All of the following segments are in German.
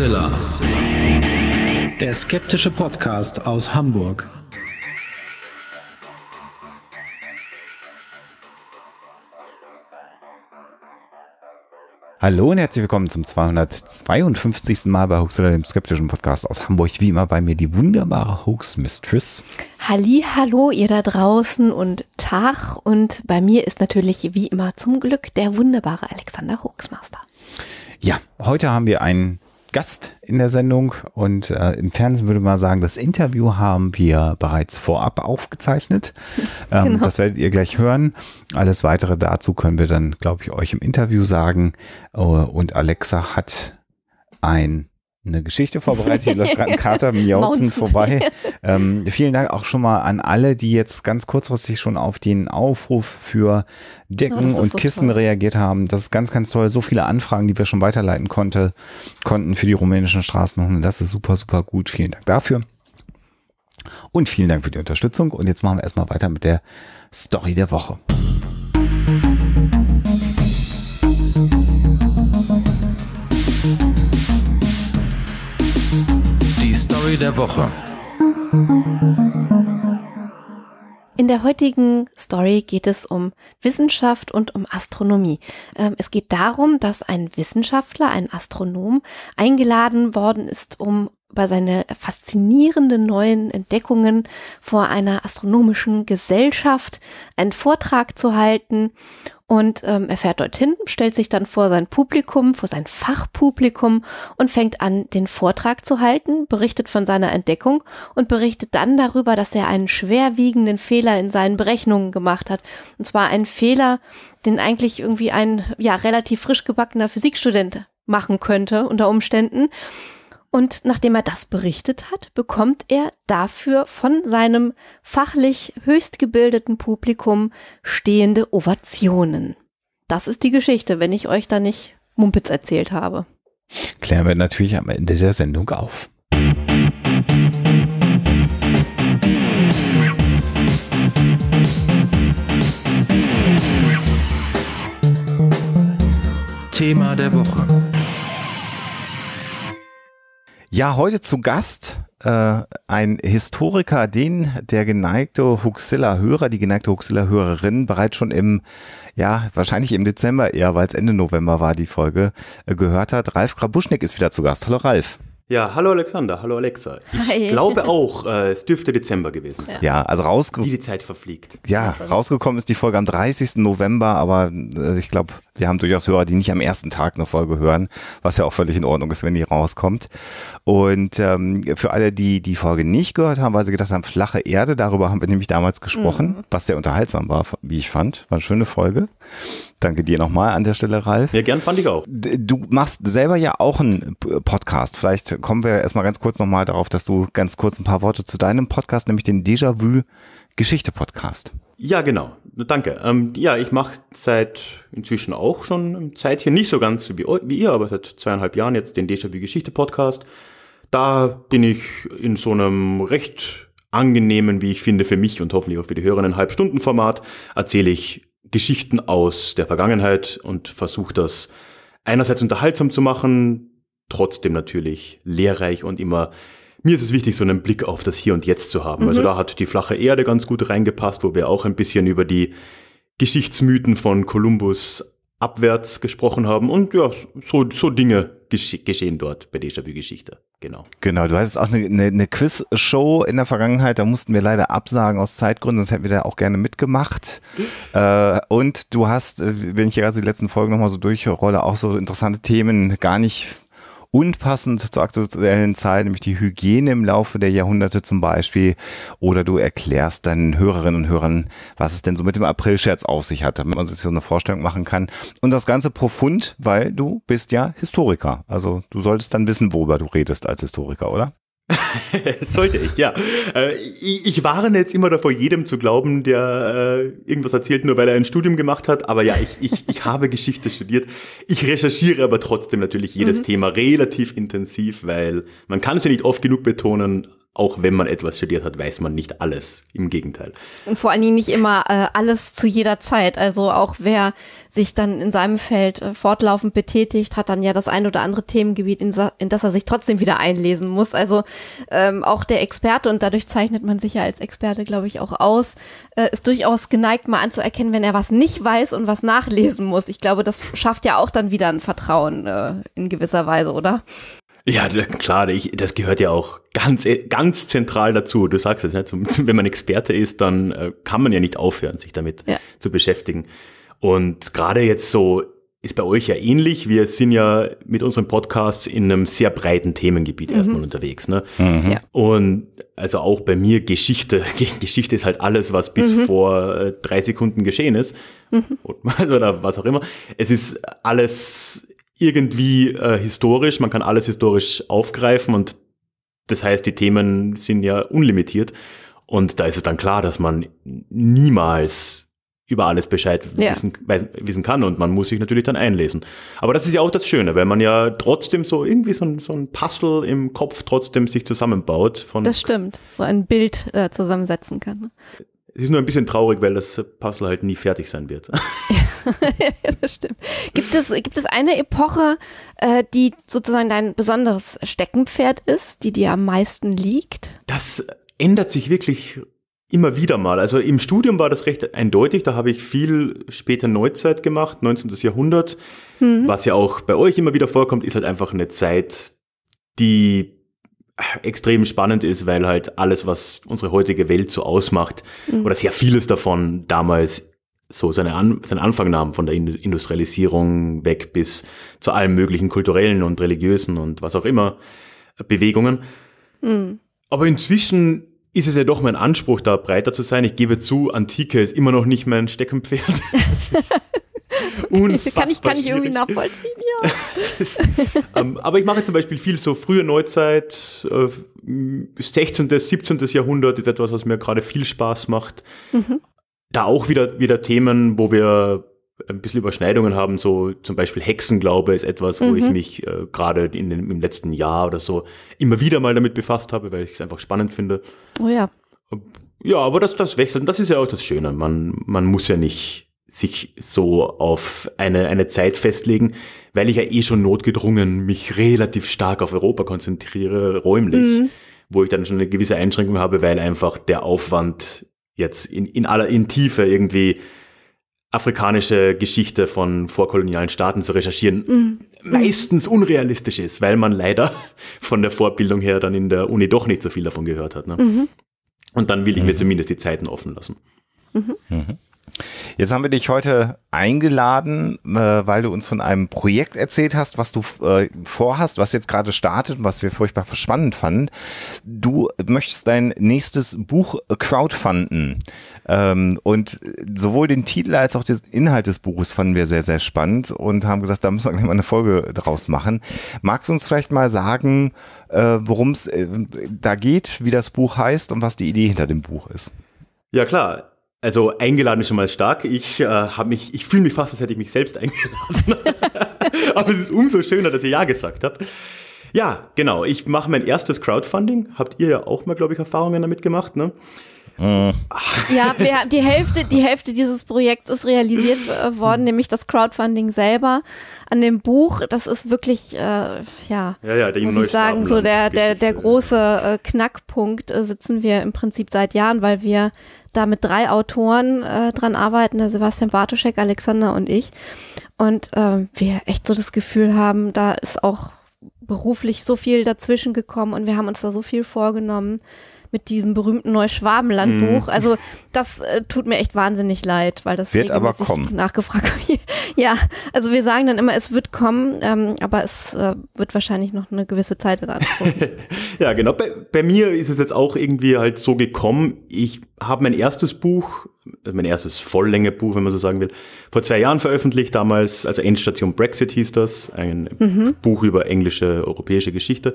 Mixella. Der skeptische Podcast aus Hamburg. Hallo und herzlich willkommen zum 252. Mal bei Hoaxilla, dem skeptischen Podcast aus Hamburg. Wie immer bei mir die wunderbare Hoax-Mistress. Halli, hallo ihr da draußen und Tag. Und bei mir ist natürlich wie immer zum Glück der wunderbare Alexander Hoaxmaster. Ja, heute haben wir einen Gast in der Sendung und äh, im Fernsehen würde man sagen, das Interview haben wir bereits vorab aufgezeichnet. Ähm, genau. Das werdet ihr gleich hören. Alles weitere dazu können wir dann, glaube ich, euch im Interview sagen. Äh, und Alexa hat ein eine Geschichte vorbereitet. Hier läuft gerade ein Kater miauzen vorbei. Ähm, vielen Dank auch schon mal an alle, die jetzt ganz kurzfristig schon auf den Aufruf für Decken oh, und so Kissen toll. reagiert haben. Das ist ganz, ganz toll. So viele Anfragen, die wir schon weiterleiten konnte, konnten für die rumänischen Straßenhunde. Das ist super, super gut. Vielen Dank dafür. Und vielen Dank für die Unterstützung. Und jetzt machen wir erstmal weiter mit der Story der Woche. Story der Woche. In der heutigen Story geht es um Wissenschaft und um Astronomie. Ähm, es geht darum, dass ein Wissenschaftler, ein Astronom, eingeladen worden ist, um über seine faszinierenden neuen Entdeckungen vor einer astronomischen Gesellschaft einen Vortrag zu halten. Und ähm, er fährt dorthin, stellt sich dann vor sein Publikum, vor sein Fachpublikum und fängt an, den Vortrag zu halten, berichtet von seiner Entdeckung und berichtet dann darüber, dass er einen schwerwiegenden Fehler in seinen Berechnungen gemacht hat. Und zwar einen Fehler, den eigentlich irgendwie ein ja relativ frisch gebackener Physikstudent machen könnte unter Umständen. Und nachdem er das berichtet hat, bekommt er dafür von seinem fachlich höchst gebildeten Publikum stehende Ovationen. Das ist die Geschichte, wenn ich euch da nicht Mumpitz erzählt habe. Klären wir natürlich am Ende der Sendung auf. Thema der Woche. Ja, heute zu Gast äh, ein Historiker, den der geneigte Huxilla-Hörer, die geneigte Huxilla-Hörerin bereits schon im, ja, wahrscheinlich im Dezember eher, weil es Ende November war, die Folge äh, gehört hat. Ralf Grabuschnik ist wieder zu Gast. Hallo Ralf. Ja, hallo Alexander, hallo Alexa. Ich Hi. glaube auch, äh, es dürfte Dezember gewesen sein. Ja, also rausgekommen. Wie die Zeit verfliegt. Ja, rausgekommen ist die Folge am 30. November, aber äh, ich glaube, wir haben durchaus Hörer, die nicht am ersten Tag eine Folge hören, was ja auch völlig in Ordnung ist, wenn die rauskommt. Und ähm, für alle, die die Folge nicht gehört haben, weil sie gedacht haben, flache Erde, darüber haben wir nämlich damals gesprochen, mhm. was sehr unterhaltsam war, wie ich fand. War eine schöne Folge. Danke dir nochmal an der Stelle, Ralf. Ja, gern fand ich auch. Du machst selber ja auch einen Podcast. Vielleicht kommen wir erstmal ganz kurz nochmal darauf, dass du ganz kurz ein paar Worte zu deinem Podcast, nämlich den Déjà-vu Geschichte Podcast. Ja, genau. Danke. Ähm, ja, ich mache seit inzwischen auch schon Zeit hier nicht so ganz wie, wie ihr, aber seit zweieinhalb Jahren jetzt den Déjà-vu Geschichte Podcast. Da bin ich in so einem recht angenehmen, wie ich finde, für mich und hoffentlich auch für die Hörerinnen Halbstundenformat erzähle ich Geschichten aus der Vergangenheit und versuche das einerseits unterhaltsam zu machen, trotzdem natürlich lehrreich und immer mir ist es wichtig, so einen Blick auf das Hier und Jetzt zu haben. Also mhm. Also da hat die flache Erde ganz gut reingepasst, wo wir auch ein bisschen über die Geschichtsmythen von Kolumbus abwärts gesprochen haben und ja, so, so Dinge gesche geschehen dort bei Déjà-vu-Geschichte. Genau. Genau, du hattest auch eine, eine, eine Quiz-Show in der Vergangenheit, da mussten wir leider absagen aus Zeitgründen, sonst hätten wir da auch gerne mitgemacht. Äh, und du hast, äh, wenn ich gerade die letzten Folgen nochmal so durchrolle, auch so interessante Themen gar nicht und passend zur aktuellen Zeit, nämlich die Hygiene im Laufe der Jahrhunderte zum Beispiel. Oder du erklärst deinen Hörerinnen und Hörern, was es denn so mit dem Aprilscherz auf sich hat, damit man sich so eine Vorstellung machen kann. Und das Ganze profund, weil du bist ja Historiker. Also du solltest dann wissen, worüber du redest als Historiker, oder? Sollte ich, ja. Äh, ich, warne jetzt immer davor, jedem zu glauben, der äh, irgendwas erzählt, nur weil er ein Studium gemacht hat. Aber ja, ich, ich, ich habe Geschichte studiert. Ich recherchiere aber trotzdem natürlich jedes mhm. Thema relativ intensiv, weil man kann es ja nicht oft genug betonen, auch wenn man etwas studiert hat, weiß man nicht alles. Im Gegenteil. Und vor allen Dingen nicht immer äh, alles zu jeder Zeit. Also auch wer sich dann in seinem Feld äh, fortlaufend betätigt, hat dann ja das ein oder andere Themengebiet, in, in das er sich trotzdem wieder einlesen muss. Also ähm, auch der Experte, und dadurch zeichnet man sich ja als Experte, glaube ich, auch aus, äh, ist durchaus geneigt, mal anzuerkennen, wenn er was nicht weiß und was nachlesen muss. Ich glaube, das schafft ja auch dann wieder ein Vertrauen äh, in gewisser Weise, oder? Ja, klar, ich, das gehört ja auch ganz, äh, ganz zentral dazu. Du sagst es, ne? wenn man Experte ist, dann äh, kann man ja nicht aufhören, sich damit ja. zu beschäftigen. Und gerade jetzt so ist bei euch ja ähnlich. Wir sind ja mit unserem Podcast in einem sehr breiten Themengebiet mhm. erstmal unterwegs. Ne? Mhm. Ja. Und also auch bei mir Geschichte. Geschichte ist halt alles, was bis mhm. vor äh, drei Sekunden geschehen ist. Mhm. Oder was auch immer. Es ist alles irgendwie äh, historisch, man kann alles historisch aufgreifen und das heißt, die Themen sind ja unlimitiert. Und da ist es dann klar, dass man niemals über alles Bescheid ja. wissen, wissen, kann und man muss sich natürlich dann einlesen. Aber das ist ja auch das Schöne, weil man ja trotzdem so irgendwie so ein, so ein Puzzle im Kopf trotzdem sich zusammenbaut. Von das stimmt, so ein Bild äh, zusammensetzen kann. Ne? Es ist nur ein bisschen traurig, weil das Puzzle halt nie fertig sein wird. ja, das stimmt. Gibt es, gibt es eine Epoche, äh, die sozusagen dein besonderes Steckenpferd ist, die dir am meisten liegt? Das ändert sich wirklich immer wieder mal. Also im Studium war das recht eindeutig. Da habe ich viel später Neuzeit gemacht, 19. Jahrhundert. Mhm. Was ja auch bei euch immer wieder vorkommt, ist halt einfach eine Zeit, die extrem spannend ist, weil halt alles, was unsere heutige Welt so ausmacht, mhm. oder sehr vieles davon damals so seine An seinen Anfang nahm, von der Industrialisierung weg bis zu allen möglichen kulturellen und religiösen und was auch immer äh, Bewegungen. Mhm. Aber inzwischen ist es ja doch mein Anspruch, da breiter zu sein. Ich gebe zu, Antike ist immer noch nicht mein Steckenpferd. Unfassbar kann ich, kann ich irgendwie nachvollziehen, ja. ist, ähm, aber ich mache zum Beispiel viel so frühe Neuzeit, äh, 16., 17. Jahrhundert ist etwas, was mir gerade viel Spaß macht. Mhm. Da auch wieder, wieder Themen, wo wir ein bisschen Überschneidungen haben, so zum Beispiel Hexenglaube ist etwas, wo mhm. ich mich äh, gerade im letzten Jahr oder so immer wieder mal damit befasst habe, weil ich es einfach spannend finde. Oh ja. Ja, aber das, das wechselt. Und das ist ja auch das Schöne. Man, man muss ja nicht sich so auf eine, eine Zeit festlegen, weil ich ja eh schon notgedrungen mich relativ stark auf Europa konzentriere, räumlich, mhm. wo ich dann schon eine gewisse Einschränkung habe, weil einfach der Aufwand jetzt in, in aller in Tiefe irgendwie afrikanische Geschichte von vorkolonialen Staaten zu recherchieren, mhm. meistens unrealistisch ist, weil man leider von der Vorbildung her dann in der Uni doch nicht so viel davon gehört hat. Ne? Mhm. Und dann will ich mir mhm. zumindest die Zeiten offen lassen. Mhm. mhm. Jetzt haben wir dich heute eingeladen, äh, weil du uns von einem Projekt erzählt hast, was du äh, vorhast, was jetzt gerade startet und was wir furchtbar spannend fanden. Du möchtest dein nächstes Buch crowdfunden. Ähm, und sowohl den Titel als auch den Inhalt des Buches fanden wir sehr, sehr spannend und haben gesagt, da müssen wir gleich mal eine Folge draus machen. Magst du uns vielleicht mal sagen, äh, worum es da geht, wie das Buch heißt und was die Idee hinter dem Buch ist? Ja klar, also eingeladen ist schon mal stark. Ich äh, habe mich, ich fühle mich fast, als hätte ich mich selbst eingeladen. Aber es ist umso schöner, dass ihr ja gesagt habt. Ja, genau. Ich mache mein erstes Crowdfunding. Habt ihr ja auch mal, glaube ich, Erfahrungen damit gemacht, ne? Ja, wir, die, Hälfte, die Hälfte dieses Projekts ist realisiert äh, worden, nämlich das Crowdfunding selber an dem Buch. Das ist wirklich, äh, ja, ja, ja muss ich sagen, so der, der, der große äh, Knackpunkt äh, sitzen wir im Prinzip seit Jahren, weil wir da mit drei Autoren äh, dran arbeiten, der Sebastian Bartoschek, Alexander und ich. Und äh, wir echt so das Gefühl haben, da ist auch beruflich so viel dazwischen gekommen und wir haben uns da so viel vorgenommen mit diesem berühmten Neuschwabenlandbuch. Mhm. Also das äh, tut mir echt wahnsinnig leid, weil das wird aber kommen. nachgefragt ja, also wir sagen dann immer, es wird kommen, ähm, aber es äh, wird wahrscheinlich noch eine gewisse Zeit in Anspruch. ja, genau. Bei, bei mir ist es jetzt auch irgendwie halt so gekommen. Ich habe mein erstes Buch äh, mein erstes Volllänge-Buch, wenn man so sagen will, vor zwei Jahren veröffentlicht, damals, also Endstation Brexit hieß das, ein mhm. Buch über englische, europäische Geschichte.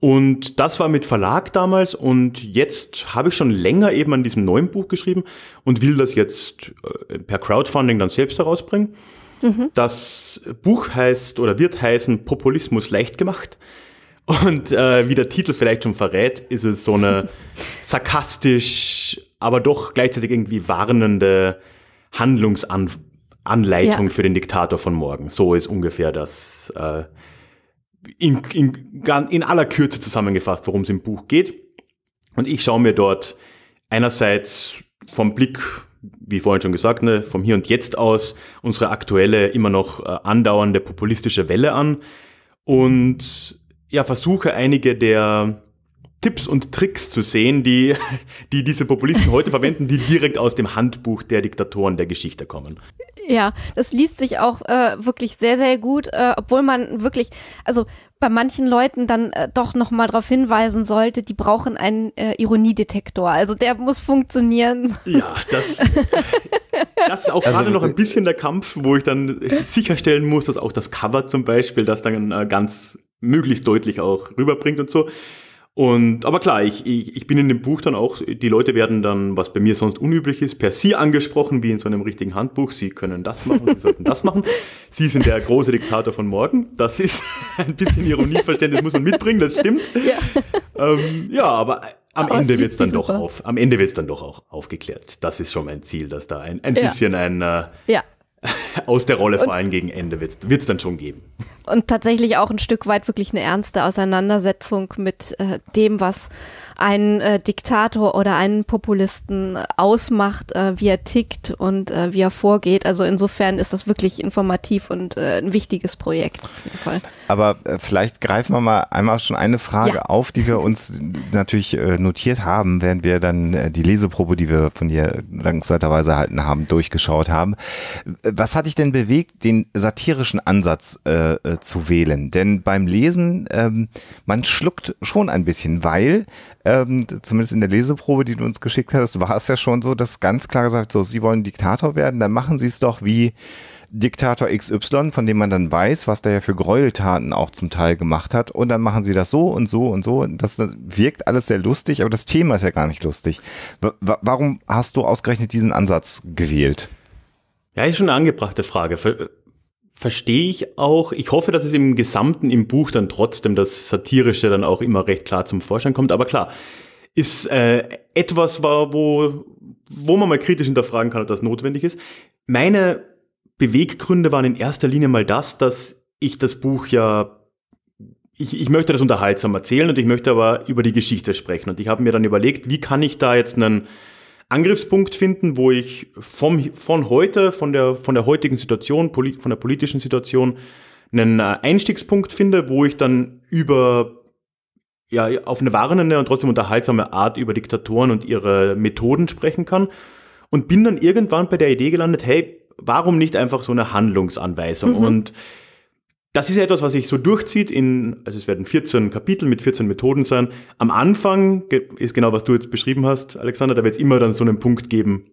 Und das war mit Verlag damals und jetzt habe ich schon länger eben an diesem neuen Buch geschrieben und will das jetzt äh, per Crowdfunding dann selbst herausbringen. Mhm. Das Buch heißt oder wird heißen Populismus leicht gemacht. Und äh, wie der Titel vielleicht schon verrät, ist es so eine sarkastisch, aber doch gleichzeitig irgendwie warnende Handlungsanleitung ja. für den Diktator von morgen. So ist ungefähr das. Äh, in, in, in aller Kürze zusammengefasst, worum es im Buch geht. Und ich schaue mir dort einerseits vom Blick, wie vorhin schon gesagt, ne, vom Hier und Jetzt aus unsere aktuelle, immer noch äh, andauernde populistische Welle an und ja, versuche einige der Tipps und Tricks zu sehen, die, die diese Populisten heute verwenden, die direkt aus dem Handbuch der Diktatoren der Geschichte kommen. Ja, das liest sich auch äh, wirklich sehr, sehr gut, äh, obwohl man wirklich, also bei manchen Leuten dann äh, doch nochmal darauf hinweisen sollte, die brauchen einen äh, Ironiedetektor. Also der muss funktionieren. Ja, das, das ist auch also, gerade noch ein äh, bisschen der Kampf, wo ich dann sicherstellen muss, dass auch das Cover zum Beispiel das dann äh, ganz möglichst deutlich auch rüberbringt und so. Und, aber klar, ich, ich, ich bin in dem Buch dann auch, die Leute werden dann, was bei mir sonst unüblich ist, per Sie angesprochen, wie in so einem richtigen Handbuch. Sie können das machen, Sie sollten das machen. Sie sind der große Diktator von morgen. Das ist ein bisschen Ironieverständnis, muss man mitbringen, das stimmt. Ja, ähm, ja aber am aber Ende wird es dann doch auf, am Ende wird's dann doch auch aufgeklärt. Das ist schon mein Ziel, dass da ein, ein ja. bisschen ein, äh, ja aus der Rolle und, fallen gegen Ende wird es dann schon geben. Und tatsächlich auch ein Stück weit wirklich eine ernste Auseinandersetzung mit äh, dem, was einen äh, Diktator oder einen Populisten äh, ausmacht, äh, wie er tickt und äh, wie er vorgeht. Also insofern ist das wirklich informativ und äh, ein wichtiges Projekt auf jeden Fall. Aber äh, vielleicht greifen wir mal einmal schon eine Frage ja. auf, die wir uns natürlich notiert haben, während wir dann die Leseprobe, die wir von dir dankenswerterweise erhalten haben, durchgeschaut haben. Was hat dich denn bewegt, den satirischen Ansatz zu wählen? Denn beim Lesen, ähm, man schluckt schon ein bisschen, weil ähm, zumindest in der Leseprobe, die du uns geschickt hast, war es ja schon so, dass ganz klar gesagt, so, sie wollen Diktator werden, dann machen sie es doch wie Diktator XY, von dem man dann weiß, was der ja für Gräueltaten auch zum Teil gemacht hat. Und dann machen sie das so und so und so. Das wirkt alles sehr lustig, aber das Thema ist ja gar nicht lustig. W warum hast du ausgerechnet diesen Ansatz gewählt? Ja, ist schon eine angebrachte Frage verstehe ich auch. Ich hoffe, dass es im Gesamten im Buch dann trotzdem das Satirische dann auch immer recht klar zum Vorschein kommt. Aber klar, ist äh, etwas, wo, wo man mal kritisch hinterfragen kann, ob das notwendig ist. Meine Beweggründe waren in erster Linie mal das, dass ich das Buch ja ich, ich möchte das unterhaltsam erzählen und ich möchte aber über die Geschichte sprechen. Und ich habe mir dann überlegt, wie kann ich da jetzt einen Angriffspunkt finden, wo ich vom, von heute, von der, von der heutigen Situation, von der politischen Situation, einen äh, Einstiegspunkt finde, wo ich dann über ja, auf eine warnende und trotzdem unterhaltsame Art über Diktatoren und ihre Methoden sprechen kann. Und bin dann irgendwann bei der Idee gelandet, hey, warum nicht einfach so eine Handlungsanweisung? Mhm. Und das ist etwas, was sich so durchzieht in, also es werden 14 Kapitel mit 14 Methoden sein. Am Anfang ist genau, was du jetzt beschrieben hast, Alexander, da wird es immer dann so einen Punkt geben.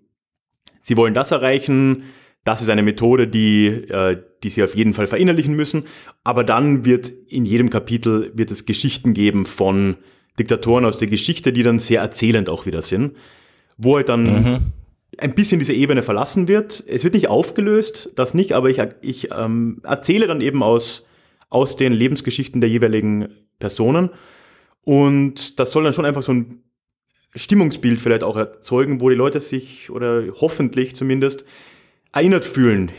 Sie wollen das erreichen, das ist eine Methode, die, äh, die Sie auf jeden Fall verinnerlichen müssen. Aber dann wird in jedem Kapitel wird es Geschichten geben von Diktatoren aus der Geschichte, die dann sehr erzählend auch wieder sind, wo halt dann mhm ein bisschen diese Ebene verlassen wird. Es wird nicht aufgelöst, das nicht, aber ich, ich ähm, erzähle dann eben aus, aus den Lebensgeschichten der jeweiligen Personen. Und das soll dann schon einfach so ein Stimmungsbild vielleicht auch erzeugen, wo die Leute sich oder hoffentlich zumindest erinnert fühlen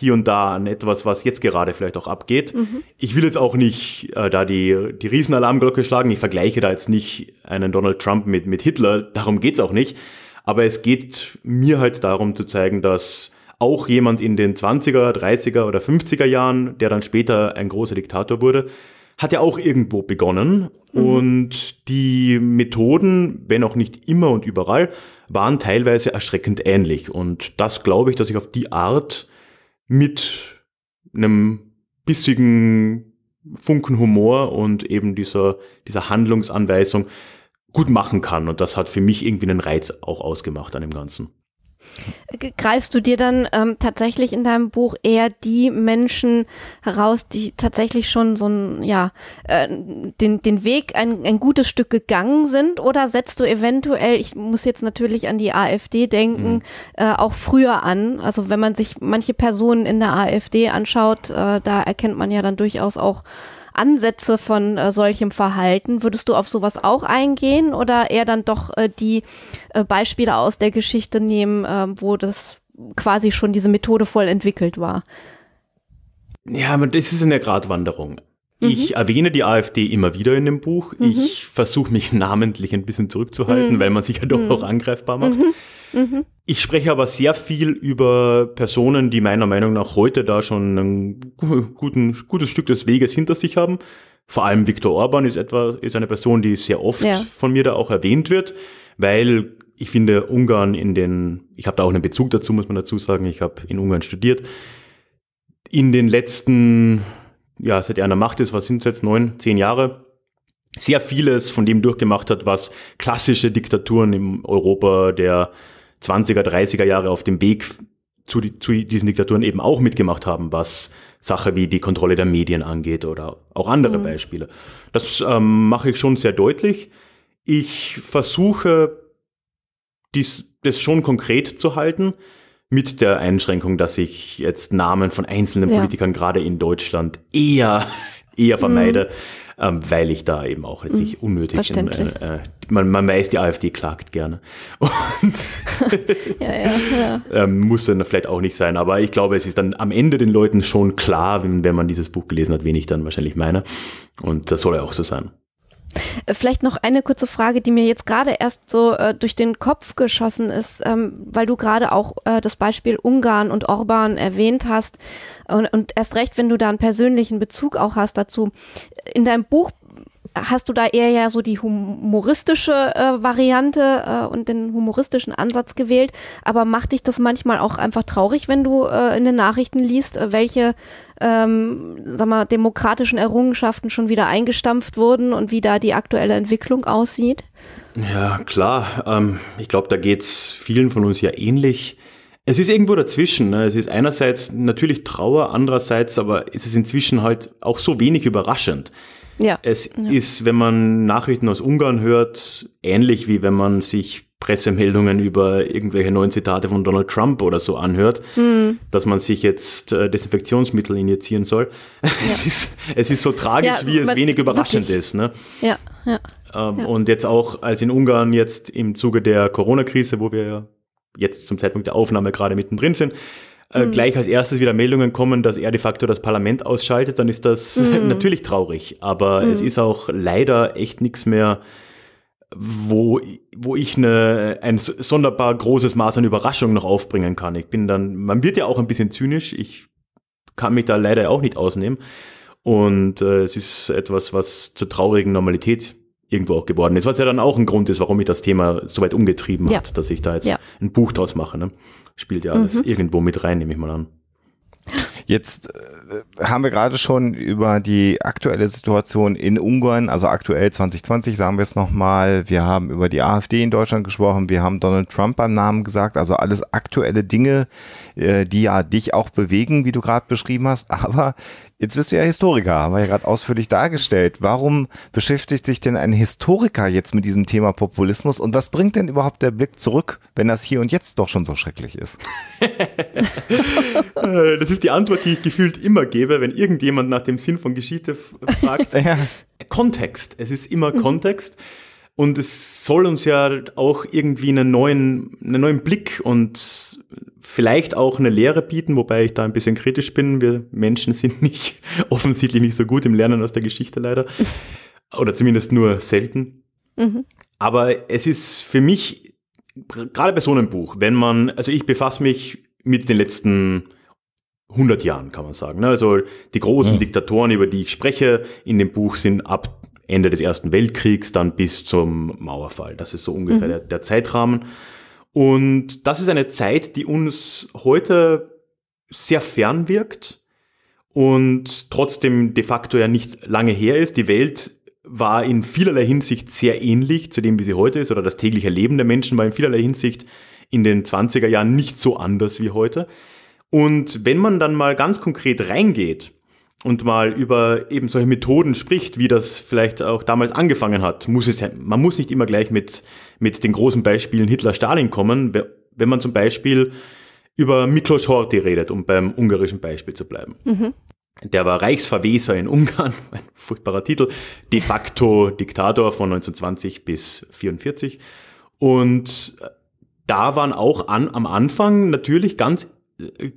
hier und da an etwas, was jetzt gerade vielleicht auch abgeht. Mhm. Ich will jetzt auch nicht äh, da die, die Riesenalarmglocke schlagen. Ich vergleiche da jetzt nicht einen Donald Trump mit, mit Hitler. Darum geht es auch nicht. Aber es geht mir halt darum zu zeigen, dass auch jemand in den 20er, 30er oder 50er Jahren, der dann später ein großer Diktator wurde, hat ja auch irgendwo begonnen. Mhm. Und die Methoden, wenn auch nicht immer und überall, waren teilweise erschreckend ähnlich. Und das glaube ich, dass ich auf die Art mit einem bissigen Funken Humor und eben dieser, dieser Handlungsanweisung gut machen kann. Und das hat für mich irgendwie einen Reiz auch ausgemacht an dem Ganzen. Greifst du dir dann ähm, tatsächlich in deinem Buch eher die Menschen heraus, die tatsächlich schon so ein, ja, äh, den, den Weg ein, ein gutes Stück gegangen sind? Oder setzt du eventuell, ich muss jetzt natürlich an die AfD denken, mhm. äh, auch früher an? Also wenn man sich manche Personen in der AfD anschaut, äh, da erkennt man ja dann durchaus auch Ansätze von äh, solchem Verhalten. Würdest du auf sowas auch eingehen oder eher dann doch äh, die äh, Beispiele aus der Geschichte nehmen, ähm, wo das quasi schon diese Methode voll entwickelt war? Ja, das ist eine Gratwanderung. Mhm. Ich mhm. erwähne die AfD immer wieder in dem Buch. Mhm. Ich versuche mich namentlich ein bisschen zurückzuhalten, mhm. weil man sich ja doch auch mhm. angreifbar macht. Mhm. Ich spreche aber sehr viel über Personen, die meiner Meinung nach heute da schon ein guten, gutes Stück des Weges hinter sich haben. Vor allem Viktor Orban ist etwa, ist eine Person, die sehr oft ja. von mir da auch erwähnt wird, weil ich finde Ungarn in den, ich habe da auch einen Bezug dazu, muss man dazu sagen, ich habe in Ungarn studiert. In den letzten, ja, seit er an der Macht ist, was sind es jetzt, neun, zehn Jahre, sehr vieles von dem durchgemacht hat, was klassische Diktaturen im Europa der 20er, 30er Jahre auf dem Weg zu, zu, diesen Diktaturen eben auch mitgemacht haben, was Sache wie die Kontrolle der Medien angeht oder auch andere mhm. Beispiele. Das ähm, mache ich schon sehr deutlich. Ich versuche, dies, das schon konkret zu halten, mit der Einschränkung, dass ich jetzt Namen von einzelnen ja. Politikern gerade in Deutschland eher, eher vermeide. Mhm ähm, weil ich da eben auch jetzt nicht hm, unnötig. bin. äh, man, man, weiß, die AfD klagt gerne. Und ja, ja, ja. ähm, muss dann vielleicht auch nicht sein. Aber ich glaube, es ist dann am Ende den Leuten schon klar, wenn, wenn man dieses Buch gelesen hat, wen ich dann wahrscheinlich meine. Und das soll ja auch so sein. Äh, vielleicht noch eine kurze Frage, die mir jetzt gerade erst so äh, durch den Kopf geschossen ist, ähm, weil du gerade auch äh, das Beispiel Ungarn und Orban erwähnt hast und, und erst recht, wenn du da einen persönlichen Bezug auch hast dazu. In deinem Buch hast du da eher ja so die humoristische äh, Variante äh, und den humoristischen Ansatz gewählt. Aber macht dich das manchmal auch einfach traurig, wenn du äh, in den Nachrichten liest, äh, welche ähm, sag mal, demokratischen Errungenschaften schon wieder eingestampft wurden und wie da die aktuelle Entwicklung aussieht? Ja, klar. Ähm, ich glaube, da geht es vielen von uns ja ähnlich. Es ist irgendwo dazwischen. Ne? Es ist einerseits natürlich Trauer, andererseits aber ist es inzwischen halt auch so wenig überraschend. Ja. Es ja. ist, wenn man Nachrichten aus Ungarn hört, ähnlich wie wenn man sich Pressemeldungen über irgendwelche neuen Zitate von Donald Trump oder so anhört, mhm. dass man sich jetzt äh, Desinfektionsmittel injizieren soll. Ja. Es, ist, es ist so tragisch, ja, wie es wenig überraschend wirklich. ist. Ne? Ja, ja. Ähm, und jetzt auch, als in Ungarn jetzt im Zuge der Corona-Krise, wo wir ja jetzt zum Zeitpunkt der Aufnahme gerade mittendrin sind, äh, mhm. gleich als erstes wieder Meldungen kommen, dass er de facto das Parlament ausschaltet, dann ist das mhm. natürlich traurig. Aber mhm. es ist auch leider echt nichts mehr, wo, wo ich eine, ein sonderbar großes Maß an Überraschung noch aufbringen kann. Ich bin dann, man wird ja auch ein bisschen zynisch. Ich kann mich da leider auch nicht ausnehmen. Und äh, es ist etwas, was zur traurigen Normalität irgendwo auch geworden ist, was ja dann auch ein Grund ist, warum ich das Thema so weit umgetrieben ja. hat, dass ich da jetzt ja. ein Buch draus mache. Ne? Spielt ja alles mhm. irgendwo mit rein, nehme ich mal an. Jetzt äh, haben wir gerade schon über die aktuelle Situation in Ungarn, also aktuell 2020, sagen wir es nochmal. Wir haben über die AfD in Deutschland gesprochen. Wir haben Donald Trump beim Namen gesagt. Also alles aktuelle Dinge, äh, die ja dich auch bewegen, wie du gerade beschrieben hast. Aber Jetzt bist du ja Historiker, haben wir ja gerade ausführlich dargestellt. Warum beschäftigt sich denn ein Historiker jetzt mit diesem Thema Populismus und was bringt denn überhaupt der Blick zurück, wenn das hier und jetzt doch schon so schrecklich ist? Äh, das ist die Antwort, die ich gefühlt immer gebe, wenn irgendjemand nach dem Sinn von Geschichte fragt. ja. Kontext, es ist immer mhm. Kontext. Und es soll uns ja auch irgendwie einen neuen, einen neuen Blick und vielleicht auch eine Lehre bieten, wobei ich da ein bisschen kritisch bin. Wir Menschen sind nicht offensichtlich nicht so gut im Lernen aus der Geschichte leider. Oder zumindest nur selten. Mhm. Aber es ist für mich, gerade bei so einem Buch, wenn man, also ich befasse mich mit den letzten 100 Jahren, kann man sagen. Ne? Also die großen mhm. Diktatoren, über die ich spreche, in dem Buch sind ab Ende des Ersten Weltkriegs dann bis zum Mauerfall. Das ist so ungefähr mhm. der, der Zeitrahmen. Und das ist eine Zeit, die uns heute sehr fern wirkt und trotzdem de facto ja nicht lange her ist. Die Welt war in vielerlei Hinsicht sehr ähnlich zu dem, wie sie heute ist, oder das tägliche Leben der Menschen war in vielerlei Hinsicht in den 20er Jahren nicht so anders wie heute. Und wenn man dann mal ganz konkret reingeht und mal über eben solche Methoden spricht, wie das vielleicht auch damals angefangen hat, muss es, man muss nicht immer gleich mit, mit den großen Beispielen Hitler-Stalin kommen, wenn man zum Beispiel über Miklos Horthy redet, um beim ungarischen Beispiel zu bleiben. Mhm. Der war Reichsverweser in Ungarn, ein furchtbarer Titel, de facto Diktator von 1920 bis 1944. Und äh, da waren auch an, am Anfang natürlich ganz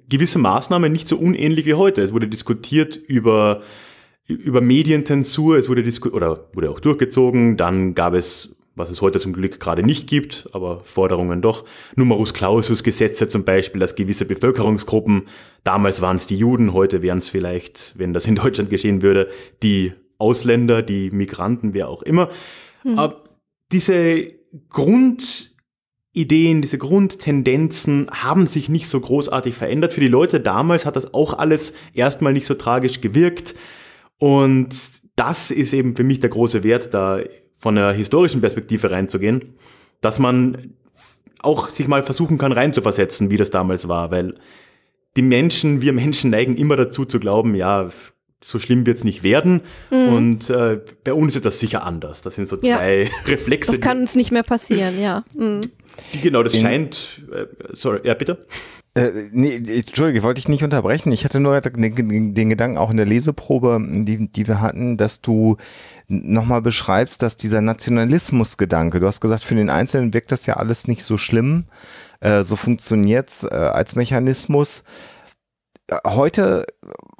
gewisse Maßnahmen nicht so unähnlich wie heute. Es wurde diskutiert über, über Medientensur, es wurde diskutiert, oder wurde auch durchgezogen, dann gab es was es heute zum Glück gerade nicht gibt, aber Forderungen doch. Numerus Clausus Gesetze zum Beispiel, dass gewisse Bevölkerungsgruppen, damals waren es die Juden, heute wären es vielleicht, wenn das in Deutschland geschehen würde, die Ausländer, die Migranten, wer auch immer. Mhm. diese Grund, Ideen, diese Grundtendenzen haben sich nicht so großartig verändert. Für die Leute damals hat das auch alles erstmal nicht so tragisch gewirkt. Und das ist eben für mich der große Wert, da von einer historischen Perspektive reinzugehen, dass man auch sich mal versuchen kann reinzuversetzen, wie das damals war, weil die Menschen, wir Menschen neigen immer dazu zu glauben, ja, so schlimm wird es nicht werden. Mhm. Und äh, bei uns ist das sicher anders. Das sind so zwei ja. Reflexe. Das kann uns nicht mehr passieren, ja. Mhm. Genau, das in, scheint. Äh, sorry, ja, bitte. Äh, nee, Entschuldige, wollte ich nicht unterbrechen. Ich hatte nur den, Gedanken, auch in der Leseprobe, die, die wir hatten, dass du nochmal beschreibst, dass dieser Nationalismusgedanke, du hast gesagt, für den Einzelnen wirkt das ja alles nicht so schlimm, äh, so funktioniert's äh, als Mechanismus. Heute,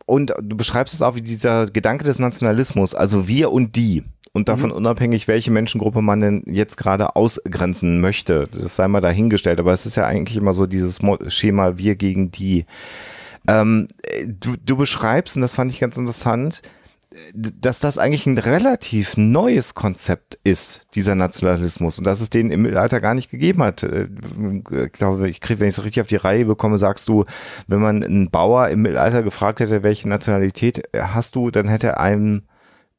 und du beschreibst es auch wie dieser Gedanke des Nationalismus, also wir und die und davon mhm. unabhängig, welche Menschengruppe man denn jetzt gerade ausgrenzen möchte. Das sei mal dahingestellt, aber es ist ja eigentlich immer so dieses Schema wir gegen die. Ähm, du, du beschreibst, und das fand ich ganz interessant, dass das eigentlich ein relativ neues Konzept ist, dieser Nationalismus, und dass es den im Mittelalter gar nicht gegeben hat. Äh, ich glaube, ich krieg, wenn ich es richtig auf die Reihe bekomme, sagst du, wenn man einen Bauer im Mittelalter gefragt hätte, welche Nationalität hast du, dann hätte er einem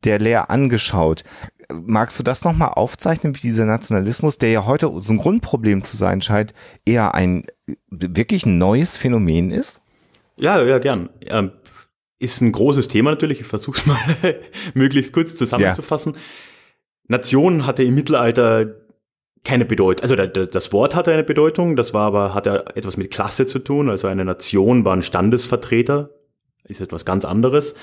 der Lehr angeschaut. Magst du das nochmal aufzeichnen, wie dieser Nationalismus, der ja heute so ein Grundproblem zu sein scheint, eher ein wirklich neues Phänomen ist? Ja, ja, gern. Ähm, ist ein großes Thema natürlich. Ich versuche es mal möglichst kurz zusammenzufassen. Ja. Nation hatte im Mittelalter keine Bedeutung. Also das Wort hatte eine Bedeutung, das war aber hatte etwas mit Klasse zu tun. Also eine Nation war ein Standesvertreter, ist etwas ganz anderes.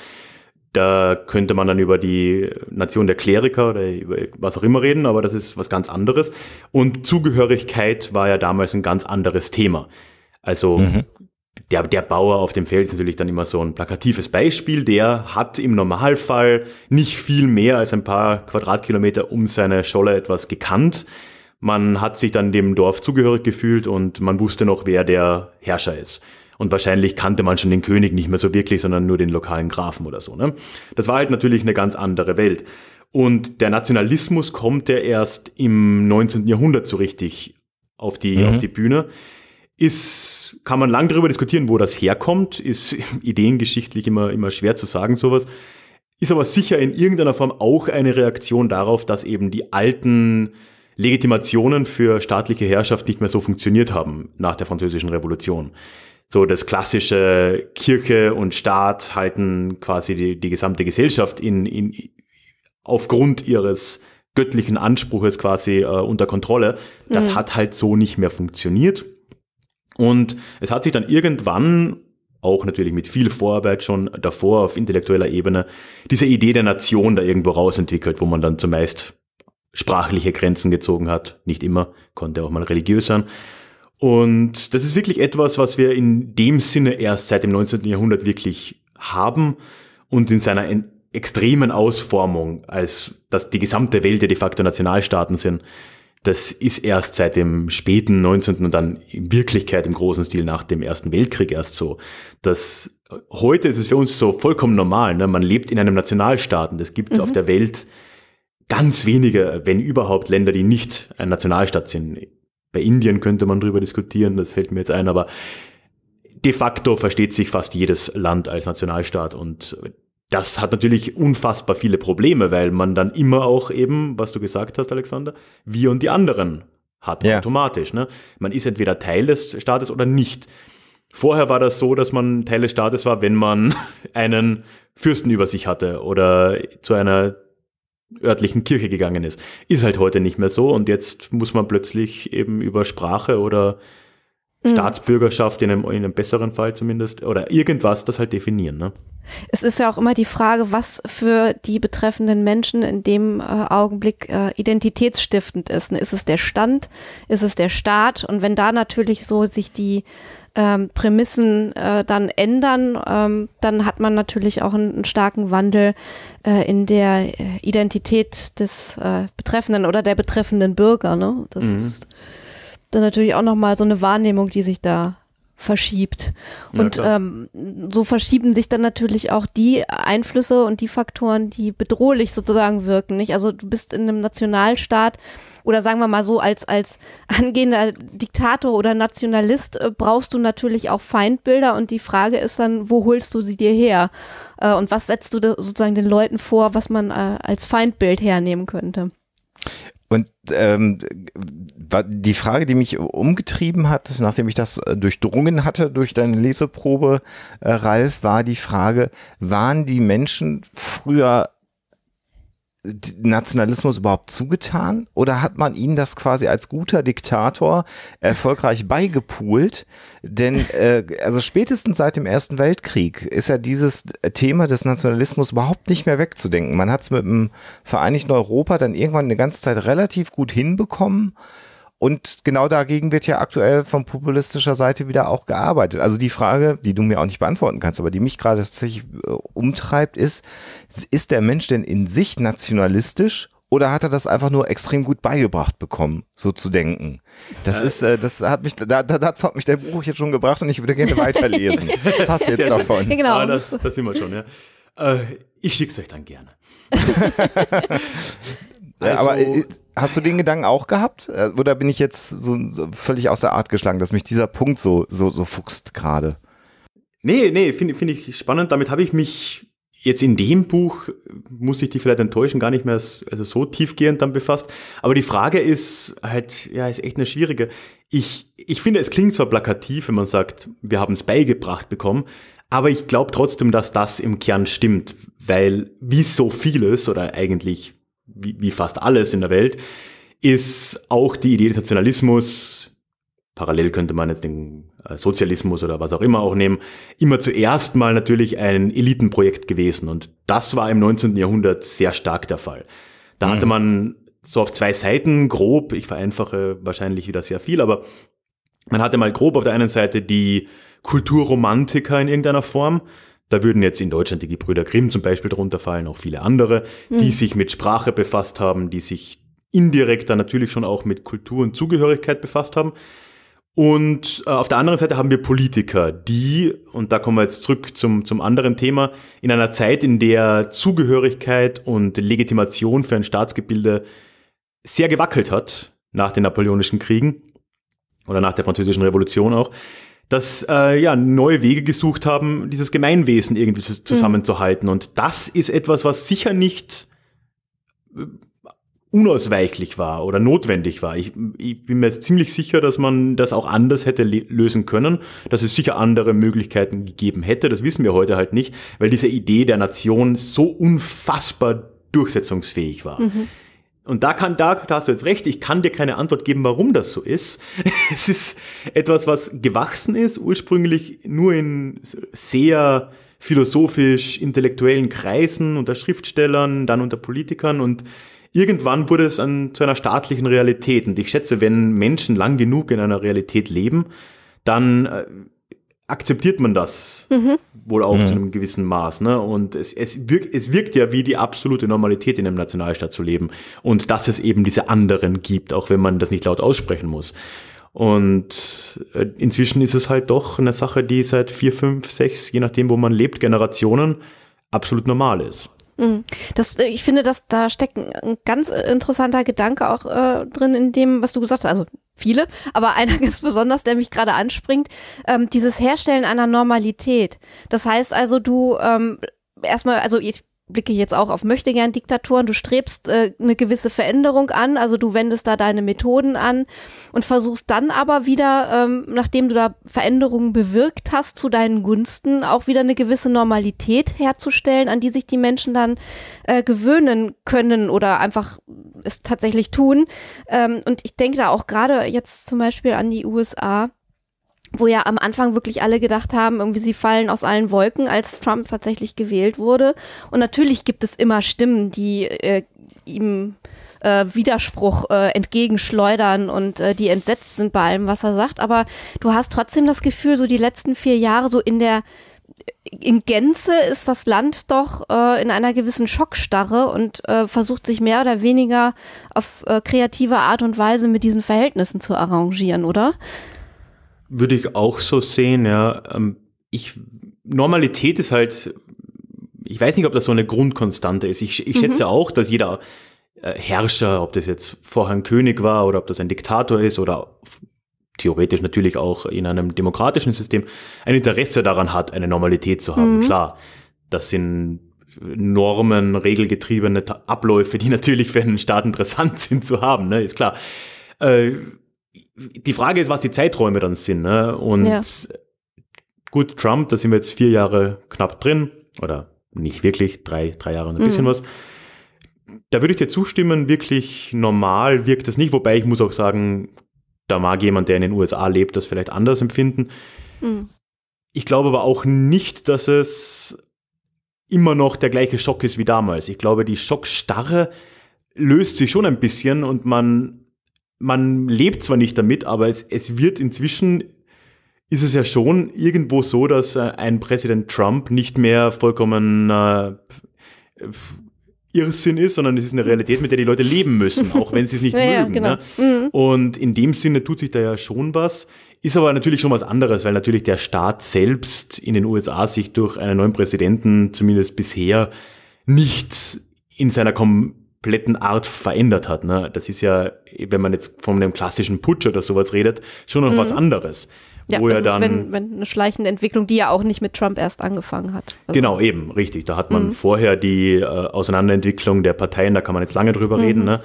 Da könnte man dann über die Nation der Kleriker oder über was auch immer reden, aber das ist was ganz anderes. Und Zugehörigkeit war ja damals ein ganz anderes Thema. Also mhm. der, der Bauer auf dem Feld ist natürlich dann immer so ein plakatives Beispiel. Der hat im Normalfall nicht viel mehr als ein paar Quadratkilometer um seine Scholle etwas gekannt. Man hat sich dann dem Dorf zugehörig gefühlt und man wusste noch, wer der Herrscher ist. Und wahrscheinlich kannte man schon den König nicht mehr so wirklich, sondern nur den lokalen Grafen oder so. Ne? Das war halt natürlich eine ganz andere Welt. Und der Nationalismus kommt ja erst im 19. Jahrhundert so richtig auf die, mhm. auf die Bühne. Ist, kann man lang darüber diskutieren, wo das herkommt, ist ideengeschichtlich immer, immer schwer zu sagen, sowas. Ist aber sicher in irgendeiner Form auch eine Reaktion darauf, dass eben die alten Legitimationen für staatliche Herrschaft nicht mehr so funktioniert haben nach der Französischen Revolution so das klassische Kirche und Staat halten quasi die, die gesamte Gesellschaft in, in, aufgrund ihres göttlichen Anspruches quasi äh, unter Kontrolle. Das mhm. hat halt so nicht mehr funktioniert. Und es hat sich dann irgendwann, auch natürlich mit viel Vorarbeit schon davor auf intellektueller Ebene, diese Idee der Nation da irgendwo rausentwickelt, wo man dann zumeist sprachliche Grenzen gezogen hat. Nicht immer, konnte auch mal religiös sein. Und das ist wirklich etwas, was wir in dem Sinne erst seit dem 19. Jahrhundert wirklich haben und in seiner extremen Ausformung, als dass die gesamte Welt ja de facto Nationalstaaten sind, das ist erst seit dem späten 19. und dann in Wirklichkeit im großen Stil nach dem Ersten Weltkrieg erst so. Das, heute ist es für uns so vollkommen normal. Ne? Man lebt in einem Nationalstaaten. Es gibt mhm. auf der Welt ganz wenige, wenn überhaupt, Länder, die nicht ein Nationalstaat sind. Bei Indien könnte man drüber diskutieren, das fällt mir jetzt ein, aber de facto versteht sich fast jedes Land als Nationalstaat und das hat natürlich unfassbar viele Probleme, weil man dann immer auch eben, was du gesagt hast, Alexander, wir und die anderen hat ja. automatisch. Ne? Man ist entweder Teil des Staates oder nicht. Vorher war das so, dass man Teil des Staates war, wenn man einen Fürsten über sich hatte oder zu einer örtlichen Kirche gegangen ist. Ist halt heute nicht mehr so und jetzt muss man plötzlich eben über Sprache oder mhm. Staatsbürgerschaft in einem, in einem besseren Fall zumindest oder irgendwas das halt definieren. Ne? Es ist ja auch immer die Frage, was für die betreffenden Menschen in dem äh, Augenblick äh, identitätsstiftend ist. Ist es der Stand? Ist es der Staat? Und wenn da natürlich so sich die ähm, Prämissen äh, dann ändern, ähm, dann hat man natürlich auch einen, einen starken Wandel äh, in der äh, Identität des äh, Betreffenden oder der betreffenden Bürger. Ne? Das mhm. ist dann natürlich auch nochmal so eine Wahrnehmung, die sich da verschiebt. Und ja, ähm, so verschieben sich dann natürlich auch die Einflüsse und die Faktoren, die bedrohlich sozusagen wirken. Nicht? Also du bist in einem Nationalstaat oder sagen wir mal so, als, als angehender Diktator oder Nationalist äh, brauchst du natürlich auch Feindbilder und die Frage ist dann, wo holst du sie dir her? Äh, und was setzt du sozusagen den Leuten vor, was man äh, als Feindbild hernehmen könnte? Und ähm, die Frage, die mich umgetrieben hat, nachdem ich das äh, durchdrungen hatte durch deine Leseprobe, äh, Ralf, war die Frage, waren die Menschen früher Nationalismus überhaupt zugetan? Oder hat man ihnen das quasi als guter Diktator erfolgreich beigepult? Denn äh, also spätestens seit dem Ersten Weltkrieg ist ja dieses Thema des Nationalismus überhaupt nicht mehr wegzudenken. Man hat es mit dem Vereinigten Europa dann irgendwann eine ganze Zeit relativ gut hinbekommen, und genau dagegen wird ja aktuell von populistischer Seite wieder auch gearbeitet. Also die Frage, die du mir auch nicht beantworten kannst, aber die mich gerade tatsächlich äh, umtreibt, ist, ist der Mensch denn in sich nationalistisch oder hat er das einfach nur extrem gut beigebracht bekommen, so zu denken? Das äh. ist, äh, das hat mich, da, dazu hat mich der Buch jetzt schon gebracht und ich würde gerne weiterlesen. Was hast du jetzt davon? genau. Ah, das, das sehen wir schon, ja. ich schick's euch dann gerne. also, aber hast du den Gedanken auch gehabt? Äh, oder bin ich jetzt so, so völlig aus der Art geschlagen, dass mich dieser Punkt so, so, so fuchst gerade? Nee, nee, finde find ich spannend. Damit habe ich mich jetzt in dem Buch, muss ich dich vielleicht enttäuschen, gar nicht mehr also so tiefgehend dann befasst. Aber die Frage ist halt, ja, ist echt eine schwierige. Ich, ich finde, es klingt zwar plakativ, wenn man sagt, wir haben es beigebracht bekommen, aber ich glaube trotzdem, dass das im Kern stimmt, weil wie so vieles oder eigentlich wie, wie fast alles in der Welt, ist auch die Idee des Nationalismus, parallel könnte man jetzt den äh, Sozialismus oder was auch immer auch nehmen, immer zuerst mal natürlich ein Elitenprojekt gewesen. Und das war im 19. Jahrhundert sehr stark der Fall. Da mhm. hatte man so auf zwei Seiten grob, ich vereinfache wahrscheinlich wieder sehr viel, aber man hatte mal grob auf der einen Seite die Kulturromantiker in irgendeiner Form, da würden jetzt in Deutschland die Gebrüder Grimm zum Beispiel drunter fallen, auch viele andere, mhm. die hm. sich mit Sprache befasst haben, die sich indirekt dann natürlich schon auch mit Kultur und Zugehörigkeit befasst haben. Und äh, auf der anderen Seite haben wir Politiker, die, und da kommen wir jetzt zurück zum, zum anderen Thema, in einer Zeit, in der Zugehörigkeit und Legitimation für ein Staatsgebilde sehr gewackelt hat, nach den Napoleonischen Kriegen oder nach der Französischen Revolution auch, dass äh, ja neue Wege gesucht haben, dieses Gemeinwesen irgendwie zusammenzuhalten. Mhm. Und das ist etwas, was sicher nicht äh, unausweichlich war oder notwendig war. Ich, ich bin mir ziemlich sicher, dass man das auch anders hätte lösen können, dass es sicher andere Möglichkeiten gegeben hätte. Das wissen wir heute halt nicht, weil diese Idee der Nation so unfassbar durchsetzungsfähig war. Mhm. Und da kann, da, hast du jetzt recht, ich kann dir keine Antwort geben, warum das so ist. Es ist etwas, was gewachsen ist, ursprünglich nur in sehr philosophisch intellektuellen Kreisen unter Schriftstellern, dann unter Politikern und irgendwann wurde es an, zu einer staatlichen Realität. Und ich schätze, wenn Menschen lang genug in einer Realität leben, dann äh, akzeptiert man das mhm. wohl auch mhm. zu einem gewissen Maß. Ne? Und es, es, wirkt, es wirkt ja wie die absolute Normalität, in einem Nationalstaat zu leben. Und dass es eben diese anderen gibt, auch wenn man das nicht laut aussprechen muss. Und äh, inzwischen ist es halt doch eine Sache, die seit vier, fünf, sechs, je nachdem, wo man lebt, Generationen absolut normal ist. Mhm. Das, äh, ich finde, dass da steckt ein ganz interessanter Gedanke auch äh, drin in dem, was du gesagt hast. Also viele, aber einer ist besonders, der mich gerade anspringt, ähm, dieses Herstellen einer Normalität. Das heißt also, du ähm, erstmal, also ich blicke ich jetzt auch auf möchtegern Diktatoren, du strebst äh, eine gewisse Veränderung an, also du wendest da deine Methoden an und versuchst dann aber wieder, ähm, nachdem du da Veränderungen bewirkt hast, zu deinen Gunsten auch wieder eine gewisse Normalität herzustellen, an die sich die Menschen dann äh, gewöhnen können oder einfach es tatsächlich tun. Ähm, und ich denke da auch gerade jetzt zum Beispiel an die USA wo ja am Anfang wirklich alle gedacht haben, irgendwie sie fallen aus allen Wolken, als Trump tatsächlich gewählt wurde. Und natürlich gibt es immer Stimmen, die äh, ihm äh, Widerspruch äh, entgegenschleudern und äh, die entsetzt sind bei allem, was er sagt. Aber du hast trotzdem das Gefühl, so die letzten vier Jahre, so in der in Gänze ist das Land doch äh, in einer gewissen Schockstarre und äh, versucht sich mehr oder weniger auf äh, kreative Art und Weise mit diesen Verhältnissen zu arrangieren, oder? Würde ich auch so sehen, ja. Ähm, ich, Normalität ist halt, ich weiß nicht, ob das so eine Grundkonstante ist. Ich, ich mhm. schätze auch, dass jeder äh, Herrscher, ob das jetzt vorher ein König war oder ob das ein Diktator ist oder theoretisch natürlich auch in einem demokratischen System, ein Interesse daran hat, eine Normalität zu haben. Mhm. Klar, das sind Normen, regelgetriebene Abläufe, die natürlich für einen Staat interessant sind zu haben, ne? ist klar. Äh, die Frage ist, was die Zeiträume dann sind. Ne? Und ja. gut, Trump, da sind wir jetzt vier Jahre knapp drin oder nicht wirklich, drei, drei Jahre und ein mhm. bisschen was. Da würde ich dir zustimmen, wirklich normal wirkt das nicht, wobei ich muss auch sagen, da mag jemand, der in den USA lebt, das vielleicht anders empfinden. Mhm. Ich glaube aber auch nicht, dass es immer noch der gleiche Schock ist wie damals. Ich glaube, die Schockstarre löst sich schon ein bisschen und man man lebt zwar nicht damit, aber es, es wird inzwischen, ist es ja schon irgendwo so, dass äh, ein Präsident Trump nicht mehr vollkommen äh, Irrsinn ist, sondern es ist eine Realität, mit der die Leute leben müssen, auch wenn sie es nicht ja, mögen. Genau. Ne? Mhm. Und in dem Sinne tut sich da ja schon was, ist aber natürlich schon was anderes, weil natürlich der Staat selbst in den USA sich durch einen neuen Präsidenten, zumindest bisher, nicht in seiner kom kompletten Art verändert hat. Ne? Das ist ja, wenn man jetzt von einem klassischen Putsch oder sowas redet, schon noch mhm. was anderes. Ja, das ist, wenn, wenn, eine schleichende Entwicklung, die ja auch nicht mit Trump erst angefangen hat. Also genau, eben, richtig. Da hat man mhm. vorher die äh, Auseinanderentwicklung der Parteien, da kann man jetzt lange drüber mhm. reden, ne?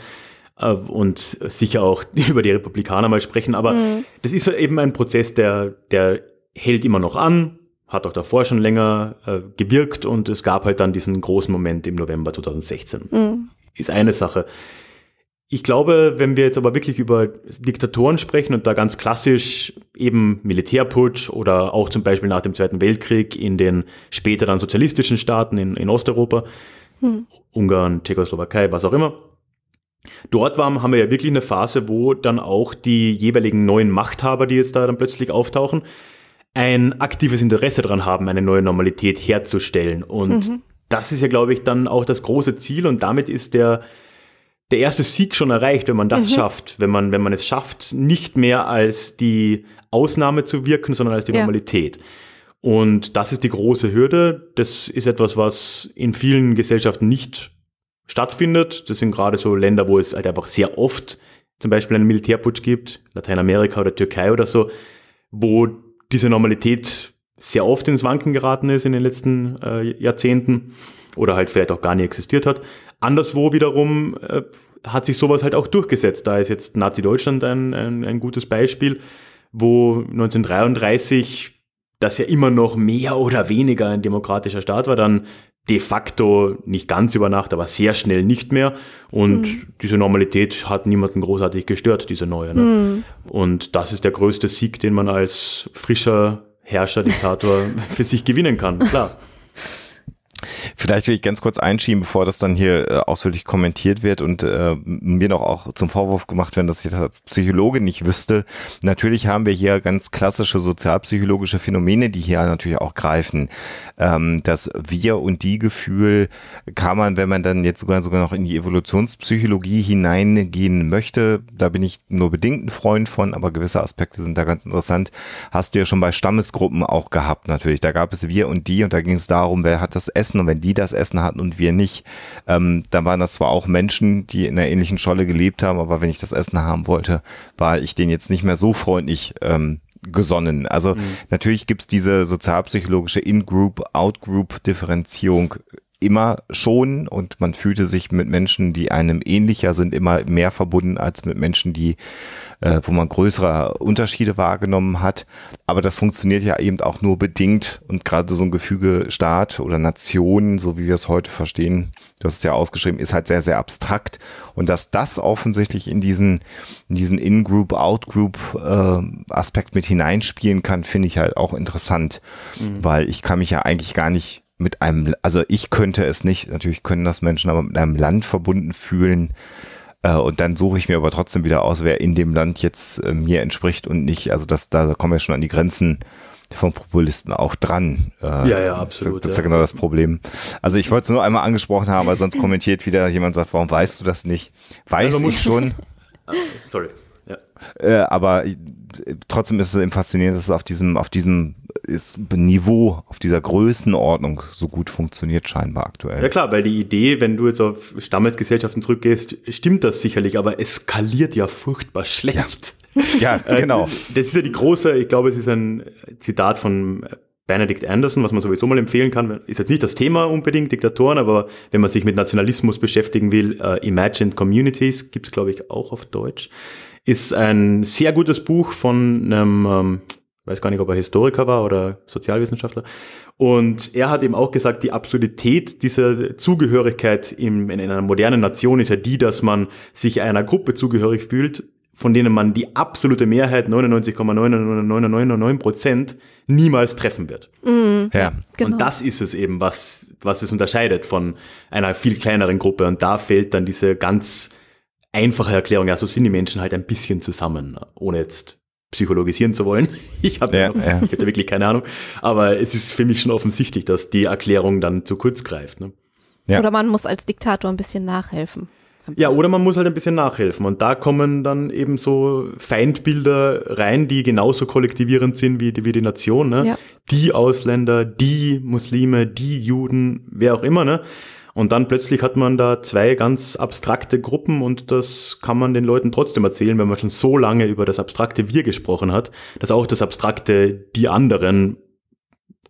Äh, und sicher auch über die Republikaner mal sprechen. Aber mhm. das ist eben ein Prozess, der, der hält immer noch an, hat auch davor schon länger äh, gewirkt und es gab halt dann diesen großen Moment im November 2016. Mhm ist eine Sache. Ich glaube, wenn wir jetzt aber wirklich über Diktatoren sprechen und da ganz klassisch eben Militärputsch oder auch zum Beispiel nach dem Zweiten Weltkrieg in den später dann sozialistischen Staaten in, in Osteuropa, hm. Ungarn, Tschechoslowakei, was auch immer, Dort waren, haben wir ja wirklich eine Phase, wo dann auch die jeweiligen neuen Machthaber, die jetzt da dann plötzlich auftauchen, ein aktives Interesse daran haben, eine neue Normalität herzustellen. Und mhm das ist ja, glaube ich, dann auch das große Ziel und damit ist der, der erste Sieg schon erreicht, wenn man das mhm. schafft, wenn man, wenn man es schafft, nicht mehr als die Ausnahme zu wirken, sondern als die ja. Normalität. Und das ist die große Hürde. Das ist etwas, was in vielen Gesellschaften nicht stattfindet. Das sind gerade so Länder, wo es halt einfach sehr oft zum Beispiel einen Militärputsch gibt, Lateinamerika oder Türkei oder so, wo diese Normalität sehr oft ins Wanken geraten ist in den letzten äh, Jahrzehnten oder halt vielleicht auch gar nie existiert hat. Anderswo wiederum äh, hat sich sowas halt auch durchgesetzt. Da ist jetzt Nazi-Deutschland ein, ein, ein gutes Beispiel, wo 1933 das ja immer noch mehr oder weniger ein demokratischer Staat war, dann de facto nicht ganz über Nacht, aber sehr schnell nicht mehr. Und mhm. diese Normalität hat niemanden großartig gestört, diese neue. Ne? Mhm. Und das ist der größte Sieg, den man als frischer Herrscher, Diktator für sich gewinnen kann, klar. Vielleicht will ich ganz kurz einschieben, bevor das dann hier äh, ausführlich kommentiert wird und äh, mir noch auch zum Vorwurf gemacht werden, dass ich das als Psychologe nicht wüsste. Natürlich haben wir hier ganz klassische sozialpsychologische Phänomene, die hier natürlich auch greifen. Ähm, das Wir- und Die-Gefühl kann man, wenn man dann jetzt sogar sogar noch in die Evolutionspsychologie hineingehen möchte, da bin ich nur bedingt ein Freund von, aber gewisse Aspekte sind da ganz interessant. Hast du ja schon bei Stammesgruppen auch gehabt natürlich. Da gab es Wir und Die und da ging es darum, wer hat das Essen essen und wenn die das Essen hatten und wir nicht, ähm, dann waren das zwar auch Menschen, die in einer ähnlichen Scholle gelebt haben, aber wenn ich das Essen haben wollte, war ich denen jetzt nicht mehr so freundlich ähm, gesonnen. Also mhm. natürlich es diese sozialpsychologische In-Group, Out-Group-Differenzierung immer schon und man fühlte sich mit Menschen, die einem ähnlicher sind, immer mehr verbunden als mit Menschen, die, äh, wo man größere Unterschiede wahrgenommen hat. Aber das funktioniert ja eben auch nur bedingt und gerade so ein Gefüge Staat oder Nation, so wie wir es heute verstehen, du hast es ja ausgeschrieben, ist halt sehr, sehr abstrakt und dass das offensichtlich in diesen, in diesen In-Group, Out-Group äh, Aspekt mit hineinspielen kann, finde ich halt auch interessant, mhm. weil ich kann mich ja eigentlich gar nicht mit einem, also ich könnte es nicht, natürlich können das Menschen, aber mit einem Land verbunden fühlen. Äh, und dann suche ich mir aber trotzdem wieder aus, wer in dem Land jetzt äh, mir entspricht und nicht. Also das, da kommen wir schon an die Grenzen von Populisten auch dran. Äh, ja, ja, absolut. Das, ist ja, ja genau das Problem. Also ich wollte es nur einmal angesprochen haben, weil sonst kommentiert wieder jemand sagt, warum weißt du das nicht? Weiß also ich schon. Ah, sorry. Äh, aber äh, trotzdem ist es eben faszinierend, dass es auf diesem, auf diesem Niveau, auf dieser Größenordnung so gut funktioniert scheinbar aktuell. Ja klar, weil die Idee, wenn du jetzt auf Stammesgesellschaften zurückgehst, stimmt das sicherlich, aber es skaliert ja furchtbar schlecht. Ja, ja äh, genau. Das ist ja die große, ich glaube, es ist ein Zitat von Benedict Anderson, was man sowieso mal empfehlen kann, ist jetzt nicht das Thema unbedingt Diktatoren, aber wenn man sich mit Nationalismus beschäftigen will, uh, Imagined Communities gibt es, glaube ich, auch auf Deutsch. Ist ein sehr gutes Buch von einem, ähm, weiß gar nicht, ob er Historiker war oder Sozialwissenschaftler. Und er hat eben auch gesagt, die Absurdität dieser Zugehörigkeit im, in einer modernen Nation ist ja die, dass man sich einer Gruppe zugehörig fühlt, von denen man die absolute Mehrheit 99,99999 Prozent niemals treffen wird. Mm, ja. Genau. Und das ist es eben, was, was es unterscheidet von einer viel kleineren Gruppe. Und da fehlt dann diese ganz einfache Erklärung, ja, so sind die Menschen halt ein bisschen zusammen, ohne jetzt psychologisieren zu wollen. Ich habe ja, ja. Ich hab da wirklich keine Ahnung. Aber es ist für mich schon offensichtlich, dass die Erklärung dann zu kurz greift. Ne? Ja. Oder man muss als Diktator ein bisschen nachhelfen. Ja, oder man muss halt ein bisschen nachhelfen. Und da kommen dann eben so Feindbilder rein, die genauso kollektivierend sind wie die, wie die Nation. Ne? Ja. Die Ausländer, die Muslime, die Juden, wer auch immer. Ne? Und dann plötzlich hat man da zwei ganz abstrakte Gruppen und das kann man den Leuten trotzdem erzählen, wenn man schon so lange über das abstrakte Wir gesprochen hat, dass auch das abstrakte die anderen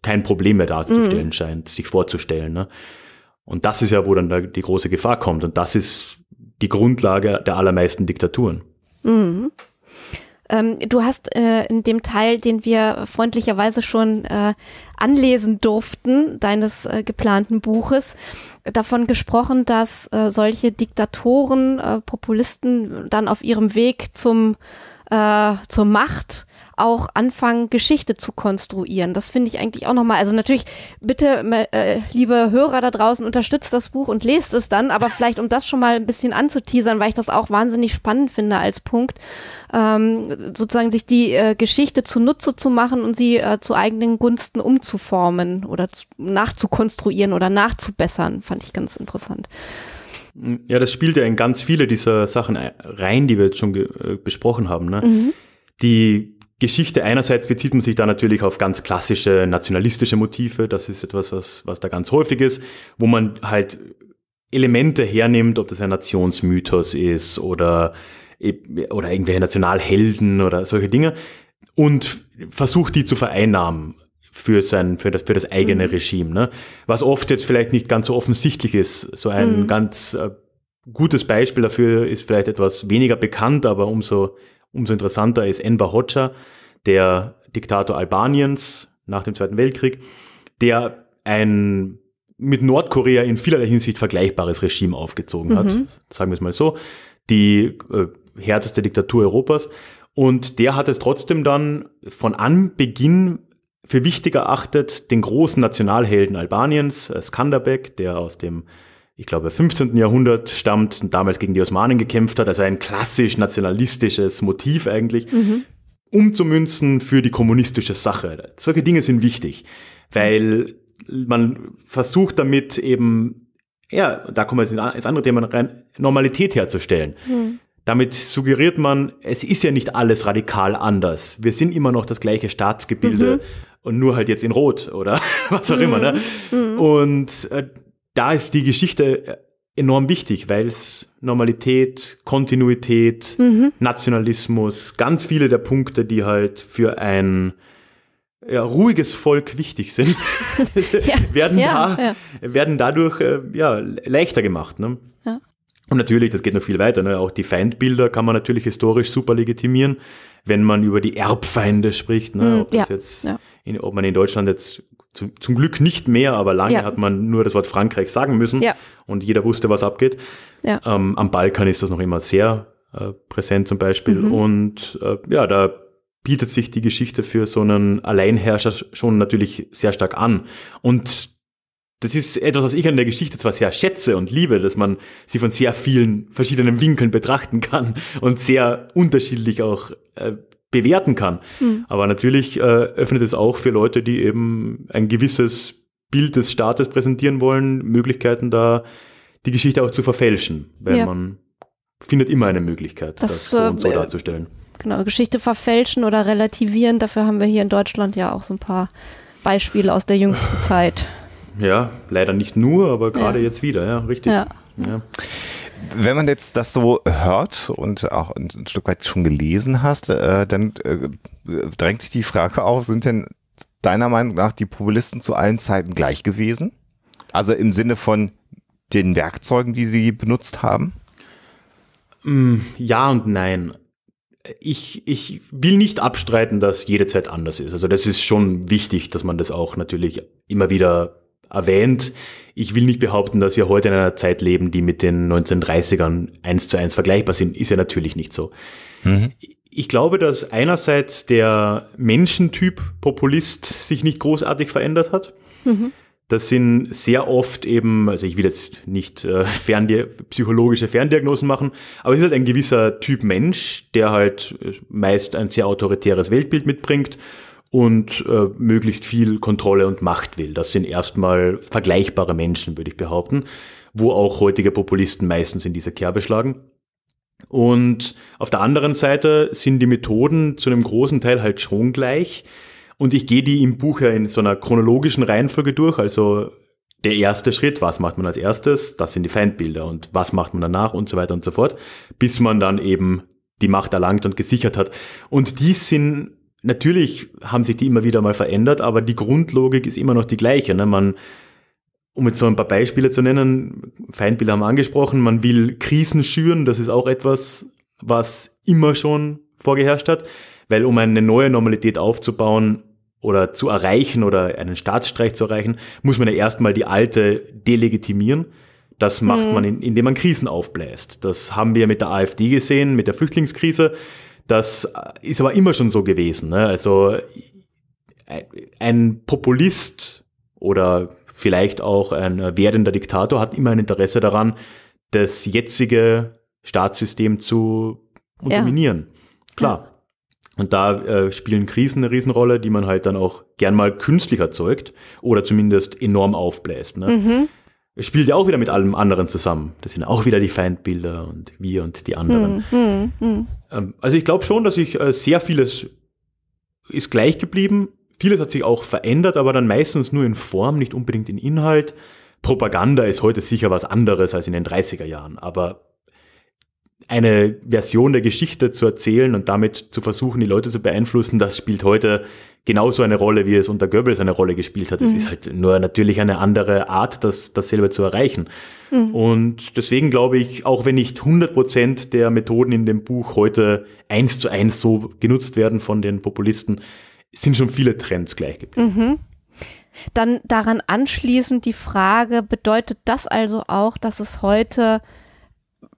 kein Problem mehr darzustellen mhm. scheint, sich vorzustellen. Ne? Und das ist ja, wo dann da die große Gefahr kommt. Und das ist die Grundlage der allermeisten Diktaturen. Mhm. Ähm, du hast äh, in dem Teil, den wir freundlicherweise schon äh, anlesen durften, deines äh, geplanten Buches, davon gesprochen, dass äh, solche Diktatoren, äh, Populisten dann auf ihrem Weg zum, äh, zur Macht auch anfangen, Geschichte zu konstruieren. Das finde ich eigentlich auch nochmal. Also natürlich, bitte, äh, liebe Hörer da draußen, unterstützt das Buch und lest es dann. Aber vielleicht, um das schon mal ein bisschen anzuteasern, weil ich das auch wahnsinnig spannend finde als Punkt, ähm, sozusagen sich die äh, Geschichte zunutze zu machen und sie äh, zu eigenen Gunsten umzuformen oder zu, nachzukonstruieren oder nachzubessern, fand ich ganz interessant. Hm, ja, das spielt ja in ganz viele dieser Sachen äh, rein, die wir jetzt schon äh, besprochen haben. Ne? Mhm. Die Geschichte einerseits bezieht man sich da natürlich auf ganz klassische nationalistische Motive. Das ist etwas, was, was da ganz häufig ist, wo man halt Elemente hernimmt, ob das ein Nationsmythos ist oder, e, oder irgendwelche Nationalhelden oder solche Dinge und versucht die zu vereinnahmen für sein, für das, für das eigene mhm. Regime. Ne? Was oft jetzt vielleicht nicht ganz so offensichtlich ist. So ein mhm. ganz äh, gutes Beispiel dafür ist vielleicht etwas weniger bekannt, aber umso Umso interessanter ist Enver Hoxha, der Diktator Albaniens nach dem Zweiten Weltkrieg, der ein mit Nordkorea in vielerlei Hinsicht vergleichbares Regime aufgezogen hat, mhm. sagen wir es mal so, die äh, härteste Diktatur Europas. Und der hat es trotzdem dann von Anbeginn für wichtig erachtet, den großen Nationalhelden Albaniens, äh, Skanderbeg, der aus dem ich glaube, 15. Jahrhundert stammt und damals gegen die Osmanen gekämpft hat, also ein klassisch nationalistisches Motiv eigentlich, mhm. umzumünzen für die kommunistische Sache. Solche Dinge sind wichtig, weil man versucht damit eben, ja, da kommen wir jetzt ins andere Thema rein, Normalität herzustellen. Mhm. Damit suggeriert man, es ist ja nicht alles radikal anders. Wir sind immer noch das gleiche Staatsgebilde. Mhm und nur halt jetzt in Rot oder was auch immer. Ne? Mhm. mhm. Und äh, da ist die Geschichte äh, enorm wichtig, weil es Normalität, Kontinuität, mhm. Nationalismus, ganz viele der Punkte, die halt für ein ja, ruhiges Volk wichtig sind, ja, werden, ja, da, werden dadurch äh, ja, leichter gemacht. Ne? Und natürlich, das geht noch viel weiter. Ne? Auch die Feindbilder kann man natürlich historisch super legitimieren, wenn man über die Erbfeinde spricht. Ne? Mhm, ob, jetzt in, ob man in Deutschland jetzt zum, zum Glück nicht mehr, aber lange ja. hat man nur das Wort Frankreich sagen müssen ja. und jeder wusste, was abgeht. Ja. Ähm, am Balkan ist das noch immer sehr äh, präsent zum Beispiel mhm. und äh, ja, da bietet sich die Geschichte für so einen Alleinherrscher schon natürlich sehr stark an und das ist etwas, was ich an der Geschichte zwar sehr schätze und liebe, dass man sie von sehr vielen verschiedenen Winkeln betrachten kann und sehr unterschiedlich auch äh, bewerten kann. Mhm. Aber natürlich äh, öffnet es auch für Leute, die eben ein gewisses Bild des Staates präsentieren wollen, Möglichkeiten da, die Geschichte auch zu verfälschen, weil ja. man findet immer eine Möglichkeit, das, das so und so äh, darzustellen. Genau, Geschichte verfälschen oder relativieren, dafür haben wir hier in Deutschland ja auch so ein paar Beispiele aus der jüngsten Zeit. Ja, leider nicht nur, aber gerade ja. jetzt wieder, ja, richtig. Ja. ja wenn man jetzt das so hört und auch ein Stück weit schon gelesen hast, äh, dann äh, drängt sich die Frage auf, sind denn deiner Meinung nach die Populisten zu allen Zeiten gleich gewesen? Also im Sinne von den Werkzeugen, die sie benutzt haben? Mm, ja und nein. Ich, ich will nicht abstreiten, dass jede Zeit anders ist. Also das ist schon wichtig, dass man das auch natürlich immer wieder erwähnt. Ich will nicht behaupten, dass wir heute in einer Zeit leben, die mit den 1930ern eins zu eins vergleichbar sind. Ist ja natürlich nicht so. Mhm. Ich glaube, dass einerseits der Menschentyp Populist sich nicht großartig verändert hat. Mhm. Das sind sehr oft eben, also ich will jetzt nicht äh, Ferndia psychologische Ferndiagnosen machen, aber es ist halt ein gewisser Typ Mensch, der halt äh, meist ein sehr autoritäres Weltbild mitbringt und äh, möglichst viel Kontrolle und Macht will. Das sind erstmal vergleichbare Menschen, würde ich behaupten, wo auch heutige Populisten meistens in diese Kerbe schlagen. Und auf der anderen Seite sind die Methoden zu einem großen Teil halt schon gleich. Und ich gehe die im Buch ja in so einer chronologischen Reihenfolge durch. Also der erste Schritt, was macht man als erstes? Das sind die Feindbilder und was macht man danach und so weiter und so fort, bis man dann eben die Macht erlangt und gesichert hat. Und die sind natürlich haben sich die immer wieder mal verändert, aber die Grundlogik ist immer noch die gleiche. Ne? Man, um jetzt so ein paar Beispiele zu nennen, Feindbilder haben wir angesprochen, man will Krisen schüren, das ist auch etwas, was immer schon vorgeherrscht hat, weil um eine neue Normalität aufzubauen oder zu erreichen oder einen Staatsstreich zu erreichen, muss man ja erstmal die alte delegitimieren. Das macht mhm. man, indem man Krisen aufbläst. Das haben wir mit der AfD gesehen, mit der Flüchtlingskrise. Das ist aber immer schon so gewesen. Ne? Also äh, ein Populist oder vielleicht auch ein werdender Diktator hat immer ein Interesse daran, das jetzige Staatssystem zu unterminieren. Ja. Klar. Ja. Und da äh, spielen Krisen eine Riesenrolle, die man halt dann auch gern mal künstlich erzeugt oder zumindest enorm aufbläst. Ne? Mhm. Es spielt ja auch wieder mit allem anderen zusammen. Das sind auch wieder die Feindbilder und wir und die anderen. Hm, hm, hm. Ähm, also ich glaube schon, dass ich äh, sehr vieles ist gleich geblieben. Vieles hat sich auch verändert, aber dann meistens nur in Form, nicht unbedingt in Inhalt. Propaganda ist heute sicher was anderes als in den 30er Jahren, aber eine Version der Geschichte zu erzählen und damit zu versuchen, die Leute zu beeinflussen, das spielt heute genauso eine Rolle, wie es unter Goebbels eine Rolle gespielt hat. Es mhm. ist halt nur natürlich eine andere Art, das, dasselbe zu erreichen. Mhm. Und deswegen glaube ich, auch wenn nicht 100 Prozent der Methoden in dem Buch heute eins zu eins so genutzt werden von den Populisten, sind schon viele Trends gleich geblieben. Mhm. Dann daran anschließend die Frage, bedeutet das also auch, dass es heute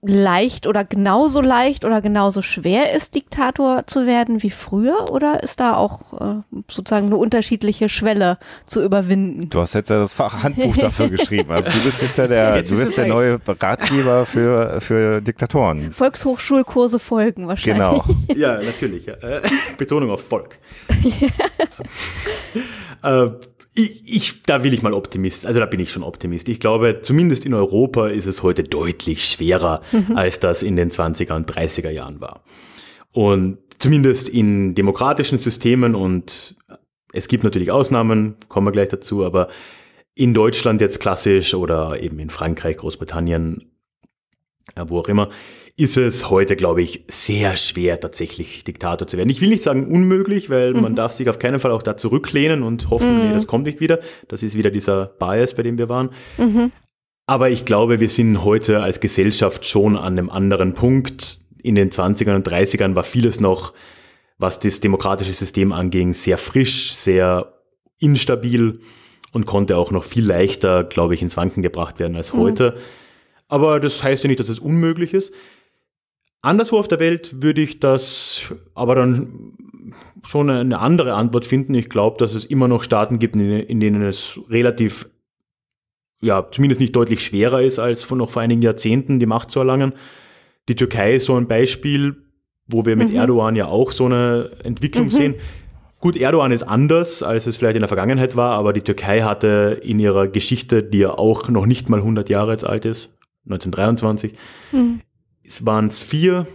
leicht oder genauso leicht oder genauso schwer ist, Diktator zu werden wie früher? Oder ist da auch äh, sozusagen eine unterschiedliche Schwelle zu überwinden? Du hast jetzt ja das Fachhandbuch dafür geschrieben. Also du bist jetzt ja der, jetzt du bist der neue Ratgeber für, für Diktatoren. Volkshochschulkurse folgen wahrscheinlich. Genau. ja, natürlich. Ja. Äh, Betonung auf Volk. ja. äh, ich, ich, da will ich mal Optimist, also da bin ich schon Optimist. Ich glaube, zumindest in Europa ist es heute deutlich schwerer, mhm. als das in den 20er und 30er Jahren war. Und zumindest in demokratischen Systemen und es gibt natürlich Ausnahmen, kommen wir gleich dazu, aber in Deutschland jetzt klassisch oder eben in Frankreich, Großbritannien, äh, wo auch immer, ist es heute, glaube ich, sehr schwer, tatsächlich Diktator zu werden. Ich will nicht sagen unmöglich, weil mhm. man darf sich auf keinen Fall auch da zurücklehnen und hoffen, mhm. nee, das kommt nicht wieder. Das ist wieder dieser Bias, bei dem wir waren. Mhm. Aber ich glaube, wir sind heute als Gesellschaft schon an einem anderen Punkt. In den 20ern und 30ern war vieles noch, was das demokratische System anging, sehr frisch, sehr instabil und konnte auch noch viel leichter, glaube ich, ins Wanken gebracht werden als mhm. heute. Aber das heißt ja nicht, dass es unmöglich ist. Anderswo auf der Welt würde ich das aber dann schon eine andere Antwort finden. Ich glaube, dass es immer noch Staaten gibt, in denen es relativ, ja, zumindest nicht deutlich schwerer ist, als noch vor einigen Jahrzehnten die Macht zu erlangen. Die Türkei ist so ein Beispiel, wo wir mit mhm. Erdogan ja auch so eine Entwicklung mhm. sehen. Gut, Erdogan ist anders, als es vielleicht in der Vergangenheit war, aber die Türkei hatte in ihrer Geschichte, die ja auch noch nicht mal 100 Jahre jetzt alt ist, 1923, mhm es waren vier,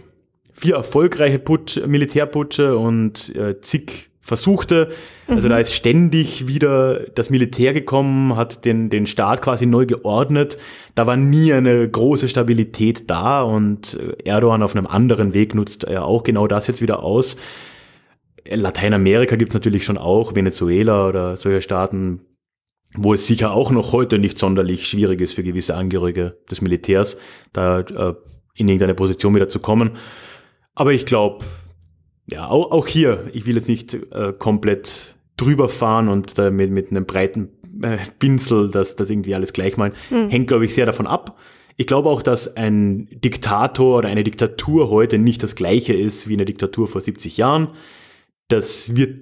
vier erfolgreiche Putsch, Militärputsche und äh, zig versuchte. Also mhm. da ist ständig wieder das Militär gekommen, hat den, den Staat quasi neu geordnet. Da war nie eine große Stabilität da und äh, Erdogan auf einem anderen Weg nutzt ja auch genau das jetzt wieder aus. Lateinamerika gibt's natürlich schon auch, Venezuela oder solche Staaten, wo es sicher auch noch heute nicht sonderlich schwierig ist für gewisse Angehörige des Militärs. Da äh, in irgendeine Position wieder zu kommen. Aber ich glaube, ja, auch, auch, hier, ich will jetzt nicht äh, komplett drüber fahren und äh, mit, mit einem breiten äh, Pinsel das, das irgendwie alles gleich malen. Mhm. Hängt, glaube ich, sehr davon ab. Ich glaube auch, dass ein Diktator oder eine Diktatur heute nicht das gleiche ist wie eine Diktatur vor 70 Jahren. Das wird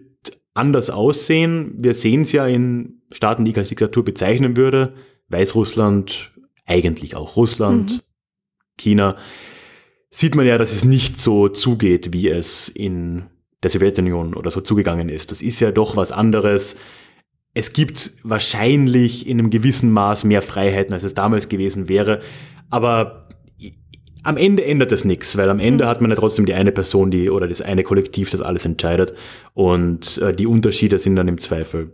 anders aussehen. Wir sehen es ja in Staaten, die ich als Diktatur bezeichnen würde. Weißrussland, eigentlich auch Russland, mhm. China, sieht man ja, dass es nicht so zugeht, wie es in der Sowjetunion oder so zugegangen ist. Das ist ja doch was anderes. Es gibt wahrscheinlich in einem gewissen Maß mehr Freiheiten, als es damals gewesen wäre. Aber am Ende ändert es nichts, weil am mhm. Ende hat man ja trotzdem die eine Person, die oder das eine Kollektiv, das alles entscheidet. Und äh, die Unterschiede sind dann im Zweifel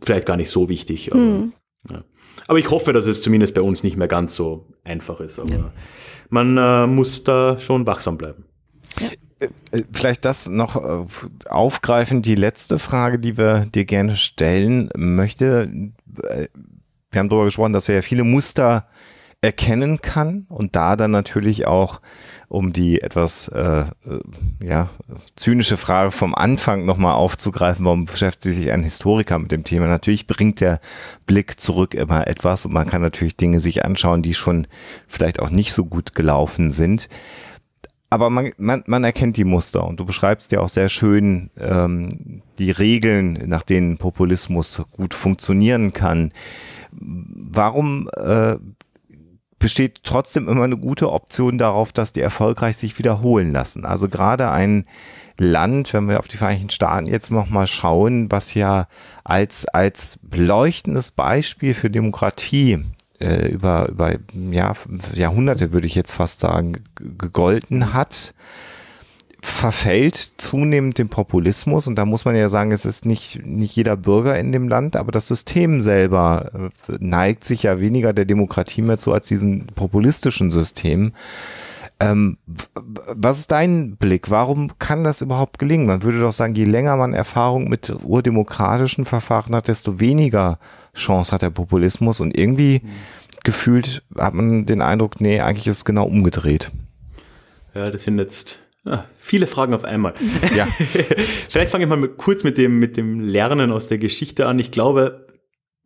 vielleicht gar nicht so wichtig. Aber, mhm. ja. Aber ich hoffe, dass es zumindest bei uns nicht mehr ganz so einfach ist. Aber ja. man äh, muss da schon wachsam bleiben. Ja. Äh, äh, vielleicht das noch äh, aufgreifend, die letzte Frage, die wir dir gerne stellen möchte. Wir haben darüber gesprochen, dass wir ja viele Muster erkennen kann und da dann natürlich auch, um die etwas äh, äh ja, zynische Frage vom Anfang nochmal aufzugreifen, warum beschäftigt sich ein Historiker mit dem Thema? Natürlich bringt der Blick zurück immer etwas und man kann natürlich Dinge sich anschauen, die schon vielleicht auch nicht so gut gelaufen sind. Aber man, man, man erkennt die Muster und du beschreibst ja auch sehr schön ähm, die Regeln, nach denen Populismus gut funktionieren kann. Warum äh, besteht trotzdem immer eine gute Option darauf, dass die erfolgreich sich wiederholen lassen. Also gerade ein Land, wenn wir auf die Vereinigten Staaten jetzt nochmal schauen, was ja als, als leuchtendes Beispiel für Demokratie äh, über, über Jahr, Jahrhunderte, würde ich jetzt fast sagen, gegolten hat, verfällt zunehmend dem Populismus und da muss man ja sagen, es ist nicht, nicht jeder Bürger in dem Land, aber das System selber äh, neigt sich ja weniger der Demokratie mehr zu als diesem populistischen System. Ähm, was ist dein Blick? Warum kann das überhaupt gelingen? Man würde doch sagen, je länger man Erfahrung mit urdemokratischen Verfahren hat, desto weniger Chance hat der Populismus und irgendwie mhm. gefühlt hat man den Eindruck, nee, eigentlich ist es genau umgedreht. Ja, das sind jetzt Ah, viele Fragen auf einmal. Ja. Vielleicht fange ich mal mit, kurz mit dem, mit dem Lernen aus der Geschichte an. Ich glaube,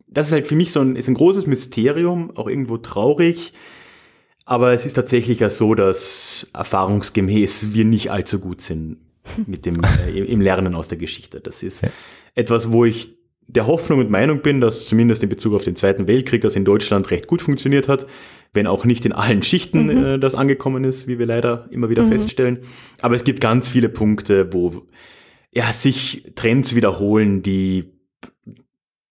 das ist halt für mich so ein, ist ein großes Mysterium, auch irgendwo traurig. Aber es ist tatsächlich ja so, dass erfahrungsgemäß wir nicht allzu gut sind mit dem, äh, im Lernen aus der Geschichte. Das ist ja. etwas, wo ich der Hoffnung und Meinung bin, dass zumindest in Bezug auf den Zweiten Weltkrieg das in Deutschland recht gut funktioniert hat wenn auch nicht in allen Schichten mhm. äh, das angekommen ist, wie wir leider immer wieder mhm. feststellen. Aber es gibt ganz viele Punkte, wo ja, sich Trends wiederholen, die,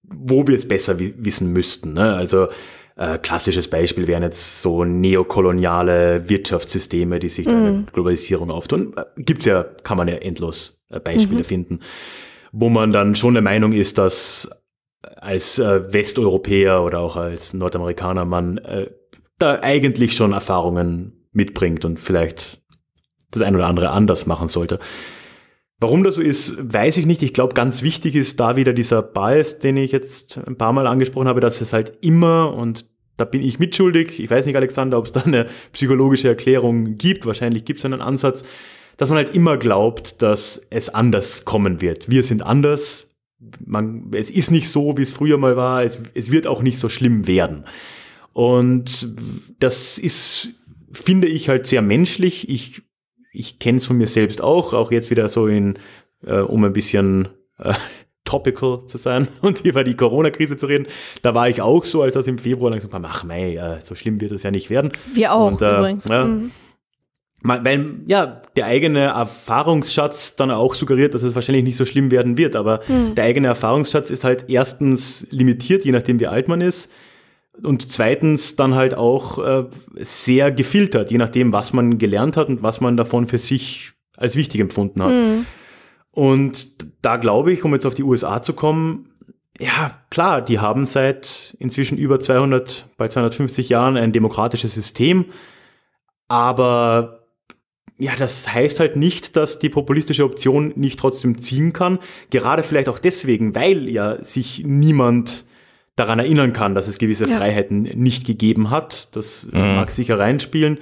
wo wir es besser wissen müssten. Ne? Also äh, klassisches Beispiel wären jetzt so neokoloniale Wirtschaftssysteme, die sich mhm. einer Globalisierung auftun. Äh, gibt's ja, kann man ja endlos äh, Beispiele mhm. finden, wo man dann schon der Meinung ist, dass als äh, Westeuropäer oder auch als Nordamerikaner man äh, da eigentlich schon Erfahrungen mitbringt und vielleicht das ein oder andere anders machen sollte. Warum das so ist, weiß ich nicht. Ich glaube, ganz wichtig ist da wieder dieser Bias, den ich jetzt ein paar Mal angesprochen habe, dass es halt immer, und da bin ich mitschuldig, ich weiß nicht, Alexander, ob es da eine psychologische Erklärung gibt, wahrscheinlich gibt es einen Ansatz, dass man halt immer glaubt, dass es anders kommen wird. Wir sind anders, man, es ist nicht so, wie es früher mal war, es, es wird auch nicht so schlimm werden. Und das ist, finde ich halt sehr menschlich. Ich, ich kenne es von mir selbst auch, auch jetzt wieder so in, äh, um ein bisschen äh, topical zu sein und über die Corona-Krise zu reden. Da war ich auch so, als das im Februar langsam kam, ach mei, äh, so schlimm wird das ja nicht werden. Wir auch und, äh, übrigens. Ja, mhm. weil ja, der eigene Erfahrungsschatz dann auch suggeriert, dass es wahrscheinlich nicht so schlimm werden wird. Aber mhm. der eigene Erfahrungsschatz ist halt erstens limitiert, je nachdem wie alt man ist und zweitens dann halt auch äh, sehr gefiltert, je nachdem, was man gelernt hat und was man davon für sich als wichtig empfunden hat. Mhm. Und da glaube ich, um jetzt auf die USA zu kommen, ja, klar, die haben seit inzwischen über 200, bei 250 Jahren ein demokratisches System, aber ja, das heißt halt nicht, dass die populistische Option nicht trotzdem ziehen kann. Gerade vielleicht auch deswegen, weil ja sich niemand daran erinnern kann, dass es gewisse ja. Freiheiten nicht gegeben hat. Das mhm. mag sicher reinspielen.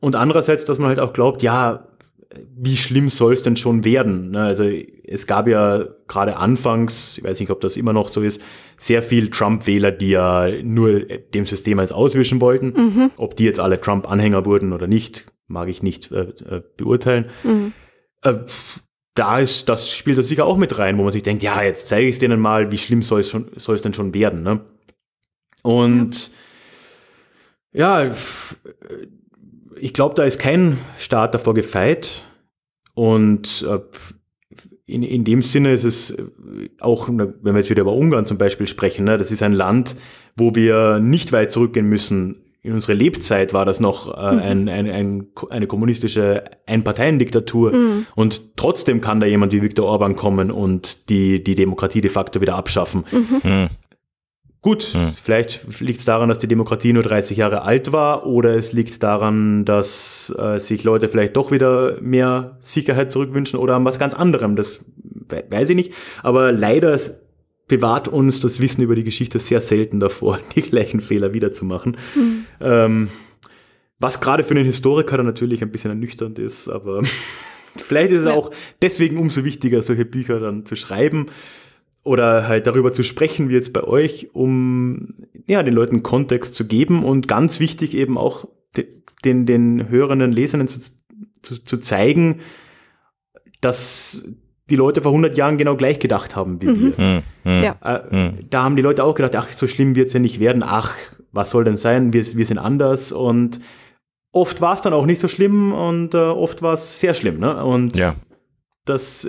Und andererseits, dass man halt auch glaubt, ja, wie schlimm soll es denn schon werden? Ne, also es gab ja gerade anfangs, ich weiß nicht, ob das immer noch so ist, sehr viel Trump-Wähler, die ja nur dem System als auswischen wollten. Mhm. Ob die jetzt alle Trump-Anhänger wurden oder nicht, mag ich nicht äh, äh beurteilen. Mhm. Äh, da ist, das spielt das sicher auch mit rein, wo man sich denkt, ja, jetzt zeige ich es denen mal, wie schlimm soll es schon, soll es denn schon werden, ne? Und ja, ja äh, ich glaube, da ist kein Staat davor gefeit. Und äh, in, in dem Sinne ist es äh, auch, wenn wir jetzt wieder über Ungarn zum Beispiel sprechen, ne, das ist ein Land, wo wir nicht weit zurückgehen müssen in unserer Lebzeit war das noch äh, mhm. ein, ein, ein, eine kommunistische Einparteiendiktatur mhm. und trotzdem kann da jemand wie Viktor Orban kommen und die, die Demokratie de facto wieder abschaffen. Mhm. mhm. Gut, hm. vielleicht liegt es daran, dass die Demokratie nur 30 Jahre alt war oder es liegt daran, dass äh, sich Leute vielleicht doch wieder mehr Sicherheit zurückwünschen oder an was ganz anderem. Das weiß ich nicht. Aber leider bewahrt uns das Wissen über die Geschichte sehr selten davor, die gleichen Fehler wiederzumachen. Mhm. Ähm, was gerade für einen Historiker dann natürlich ein bisschen ernüchternd ist, aber vielleicht ist es ja. auch deswegen umso wichtiger, solche Bücher dann zu schreiben oder halt darüber zu sprechen, wie jetzt bei euch, um ja, den Leuten Kontext zu geben und ganz wichtig eben auch den, den hörenden Lesenden zu, zu, zu zeigen, dass die Leute vor 100 Jahren genau gleich gedacht haben wie mhm. wir. Mhm. Ja. Äh, hm. da haben die Leute auch gedacht, ach, so schlimm wird es ja nicht werden, ach, was soll denn sein, wir, wir sind anders und oft war es dann auch nicht so schlimm und äh, oft war es sehr schlimm. Ne? Und ja. das,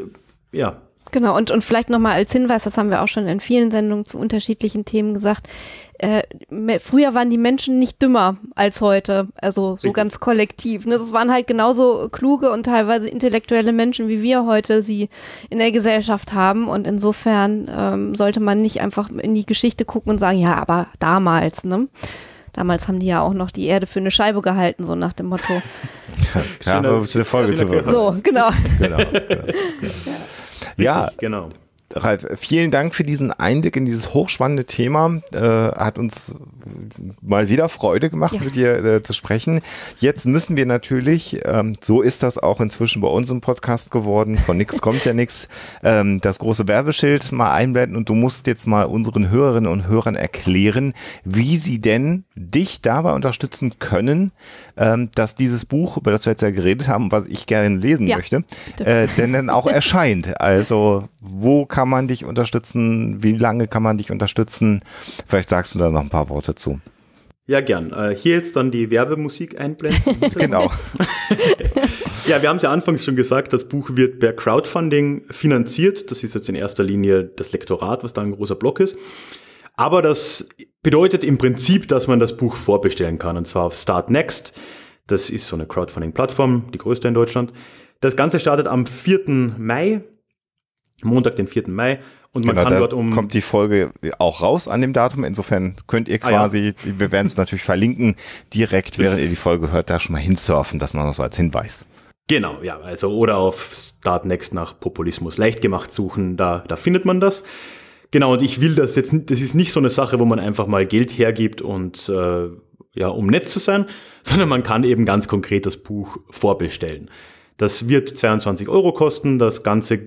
ja, Genau, und, und vielleicht nochmal als Hinweis, das haben wir auch schon in vielen Sendungen zu unterschiedlichen Themen gesagt. Äh, früher waren die Menschen nicht dümmer als heute, also so Richtig. ganz kollektiv. Ne? Das waren halt genauso kluge und teilweise intellektuelle Menschen, wie wir heute sie in der Gesellschaft haben. Und insofern ähm, sollte man nicht einfach in die Geschichte gucken und sagen, ja, aber damals, ne? Damals haben die ja auch noch die Erde für eine Scheibe gehalten, so nach dem Motto. Ja, klar, schöne, eine Folge zu machen. So, genau. genau, genau. Ja. Richtig, ja, genau. Ralf, vielen Dank für diesen Einblick in dieses hochspannende Thema. Äh, hat uns mal wieder Freude gemacht, ja. mit dir äh, zu sprechen. Jetzt müssen wir natürlich, ähm, so ist das auch inzwischen bei uns im Podcast geworden, von nix kommt ja nix, ähm, das große Werbeschild mal einblenden und du musst jetzt mal unseren Hörerinnen und Hörern erklären, wie sie denn dich dabei unterstützen können, ähm, dass dieses Buch, über das wir jetzt ja geredet haben, was ich gerne lesen ja. möchte, äh, denn dann auch erscheint. Also wo kann man dich unterstützen? Wie lange kann man dich unterstützen? Vielleicht sagst du da noch ein paar Worte zu. Ja, gern. Äh, hier jetzt dann die Werbemusik einblenden. genau. ja, wir haben es ja anfangs schon gesagt, das Buch wird per Crowdfunding finanziert. Das ist jetzt in erster Linie das Lektorat, was da ein großer Block ist. Aber das bedeutet im Prinzip, dass man das Buch vorbestellen kann, und zwar auf Startnext. Das ist so eine Crowdfunding-Plattform, die größte in Deutschland. Das Ganze startet am 4. Mai Montag, den 4. Mai. Und man genau, kann dort um. Kommt die Folge auch raus an dem Datum. Insofern könnt ihr quasi, ah, ja. wir werden es natürlich verlinken, direkt, während ihr die Folge hört, da schon mal hinsurfen, dass man das so als Hinweis. Genau, ja, also oder auf Startnext nach Populismus leicht gemacht suchen, da, da findet man das. Genau, und ich will das jetzt, das ist nicht so eine Sache, wo man einfach mal Geld hergibt und äh, ja, um nett zu sein, sondern man kann eben ganz konkret das Buch vorbestellen. Das wird 22 Euro kosten. Das Ganze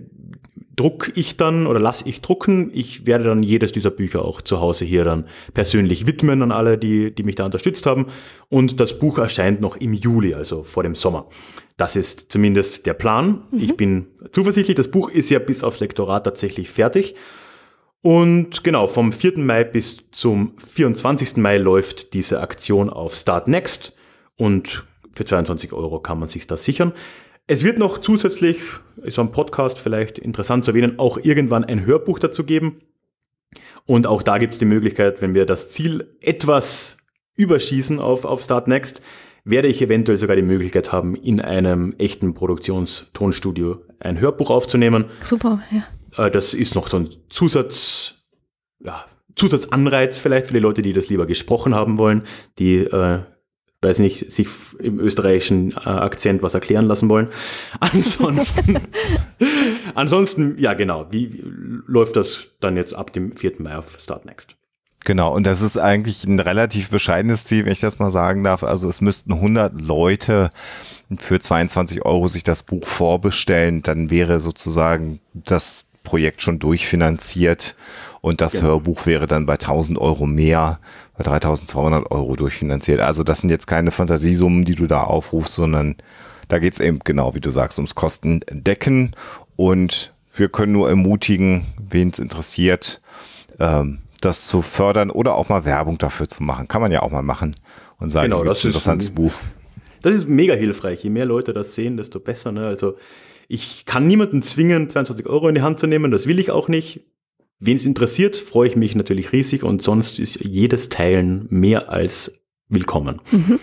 druck ich dann oder lasse ich drucken. Ich werde dann jedes dieser Bücher auch zu Hause hier dann persönlich widmen an alle, die, die mich da unterstützt haben. Und das Buch erscheint noch im Juli, also vor dem Sommer. Das ist zumindest der Plan. Mhm. Ich bin zuversichtlich, das Buch ist ja bis aufs Lektorat tatsächlich fertig. Und genau, vom 4. Mai bis zum 24. Mai läuft diese Aktion auf Start Next und für 22 Euro kann man sich das sichern. Es wird noch zusätzlich, ist am Podcast vielleicht interessant zu erwähnen, auch irgendwann ein Hörbuch dazu geben. Und auch da gibt es die Möglichkeit, wenn wir das Ziel etwas überschießen auf, auf Start Next, werde ich eventuell sogar die Möglichkeit haben, in einem echten Produktionstonstudio ein Hörbuch aufzunehmen. Super, ja. Äh, das ist noch so ein Zusatz, ja, Zusatzanreiz vielleicht für die Leute, die das lieber gesprochen haben wollen, die äh, weiß nicht, sich im österreichischen äh, Akzent was erklären lassen wollen. Ansonsten, ansonsten, ja genau, wie, wie läuft das dann jetzt ab dem 4. Mai auf Startnext? Genau, und das ist eigentlich ein relativ bescheidenes Ziel, wenn ich das mal sagen darf. Also es müssten 100 Leute für 22 Euro sich das Buch vorbestellen, dann wäre sozusagen das Projekt schon durchfinanziert und das genau. Hörbuch wäre dann bei 1000 Euro mehr, bei 3200 Euro durchfinanziert. Also das sind jetzt keine Fantasiesummen, die du da aufrufst, sondern da geht es eben genau, wie du sagst, ums Kostendecken. Und wir können nur ermutigen, wen es interessiert, ähm, das zu fördern oder auch mal Werbung dafür zu machen. Kann man ja auch mal machen und sagen, genau, das ist ein interessantes Buch. Das ist mega hilfreich. Je mehr Leute das sehen, desto besser. Ne? Also ich kann niemanden zwingen, 22 Euro in die Hand zu nehmen. Das will ich auch nicht. Wen es interessiert, freue ich mich natürlich riesig und sonst ist jedes Teilen mehr als willkommen. Mhm.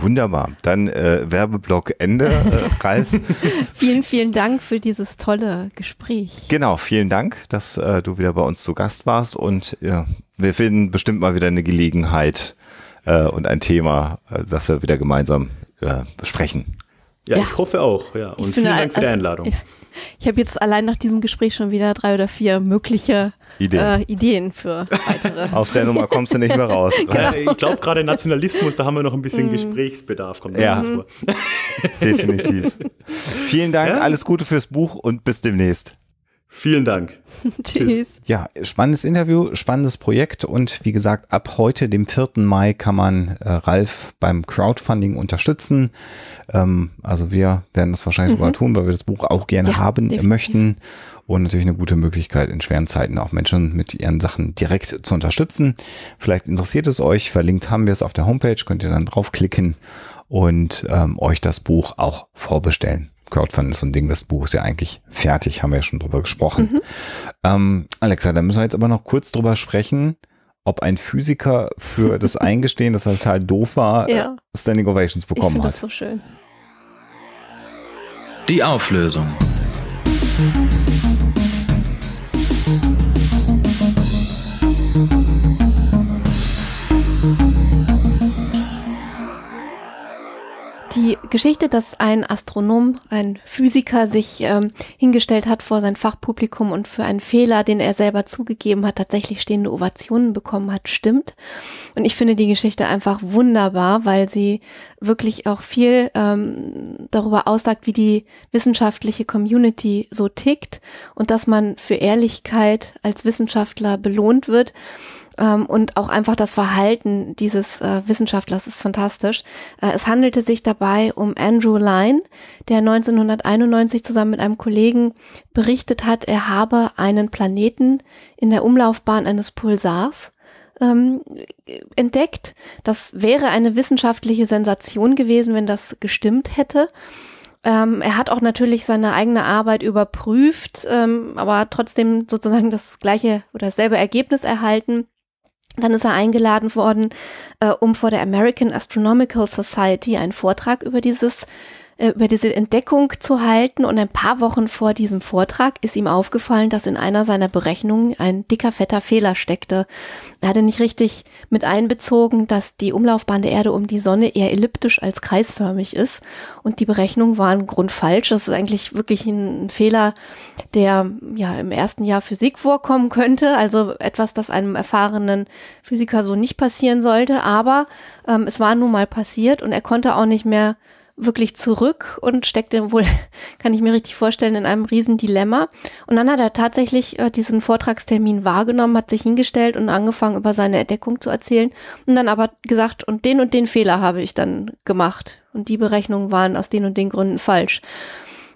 Wunderbar. Dann äh, Werbeblock Ende, äh, Ralf. vielen, vielen Dank für dieses tolle Gespräch. Genau, vielen Dank, dass äh, du wieder bei uns zu Gast warst und ja, äh, wir finden bestimmt mal wieder eine Gelegenheit äh, und ein Thema, äh, das wir wieder gemeinsam besprechen. Ja, ja, ich hoffe auch, ja. Und finde, vielen Dank für also, die Einladung. Ich habe jetzt allein nach diesem Gespräch schon wieder drei oder vier mögliche Ideen, äh, Ideen für weitere. Aus der Nummer kommst du nicht mehr raus. genau. Ich glaube, gerade Nationalismus, da haben wir noch ein bisschen mm. Gesprächsbedarf. Kommt ja, definitiv. vielen Dank, ja? alles Gute fürs Buch und bis demnächst. Vielen Dank. Tschüss. Ja, spannendes Interview, spannendes Projekt und wie gesagt, ab heute, dem 4. Mai, kann man äh, Ralf beim Crowdfunding unterstützen. Ähm, also wir werden das wahrscheinlich mhm. sogar tun, weil wir das Buch auch gerne ja, haben definitiv. möchten und natürlich eine gute Möglichkeit in schweren Zeiten auch Menschen mit ihren Sachen direkt zu unterstützen. Vielleicht interessiert es euch, verlinkt haben wir es auf der Homepage, könnt ihr dann draufklicken und ähm, euch das Buch auch vorbestellen. Crowdfunding ist so ein Ding, das Buch ist ja eigentlich fertig, haben wir ja schon drüber gesprochen. Mhm. Ähm, Alexa, da müssen wir jetzt aber noch kurz drüber sprechen, ob ein Physiker für das Eingestehen, dass er total doof war, äh, ja. Standing Ovations bekommen ich hat. Das so schön. Die Auflösung. die Geschichte, dass ein Astronom, ein Physiker sich ähm, hingestellt hat vor sein Fachpublikum und für einen Fehler, den er selber zugegeben hat, tatsächlich stehende Ovationen bekommen hat, stimmt. Und ich finde die Geschichte einfach wunderbar, weil sie wirklich auch viel ähm, darüber aussagt, wie die wissenschaftliche Community so tickt und dass man für Ehrlichkeit als Wissenschaftler belohnt wird. Ähm, und auch einfach das Verhalten dieses äh, Wissenschaftlers ist fantastisch. Äh, es handelte sich dabei um Andrew Lyne, der 1991 zusammen mit einem Kollegen berichtet hat, er habe einen Planeten in der Umlaufbahn eines Pulsars ähm, entdeckt. Das wäre eine wissenschaftliche Sensation gewesen, wenn das gestimmt hätte. Ähm, er hat auch natürlich seine eigene Arbeit überprüft, ähm, aber trotzdem sozusagen das gleiche oder dasselbe Ergebnis erhalten. Dann ist er eingeladen worden, äh, um vor der American Astronomical Society einen Vortrag über dieses äh, über diese Entdeckung zu halten. Und ein paar Wochen vor diesem Vortrag ist ihm aufgefallen, dass in einer seiner Berechnungen ein dicker, fetter Fehler steckte. Er hatte nicht richtig mit einbezogen, dass die Umlaufbahn der Erde um die Sonne eher elliptisch als kreisförmig ist. Und die Berechnungen waren grundfalsch. Das ist eigentlich wirklich ein Fehler, der ja im ersten Jahr Physik vorkommen könnte. Also etwas, das einem erfahrenen Physiker so nicht passieren sollte. Aber ähm, es war nun mal passiert und er konnte auch nicht mehr wirklich zurück und steckte wohl, kann ich mir richtig vorstellen, in einem Riesendilemma. Und dann hat er tatsächlich äh, diesen Vortragstermin wahrgenommen, hat sich hingestellt und angefangen, über seine Entdeckung zu erzählen und dann aber gesagt, und den und den Fehler habe ich dann gemacht und die Berechnungen waren aus den und den Gründen falsch.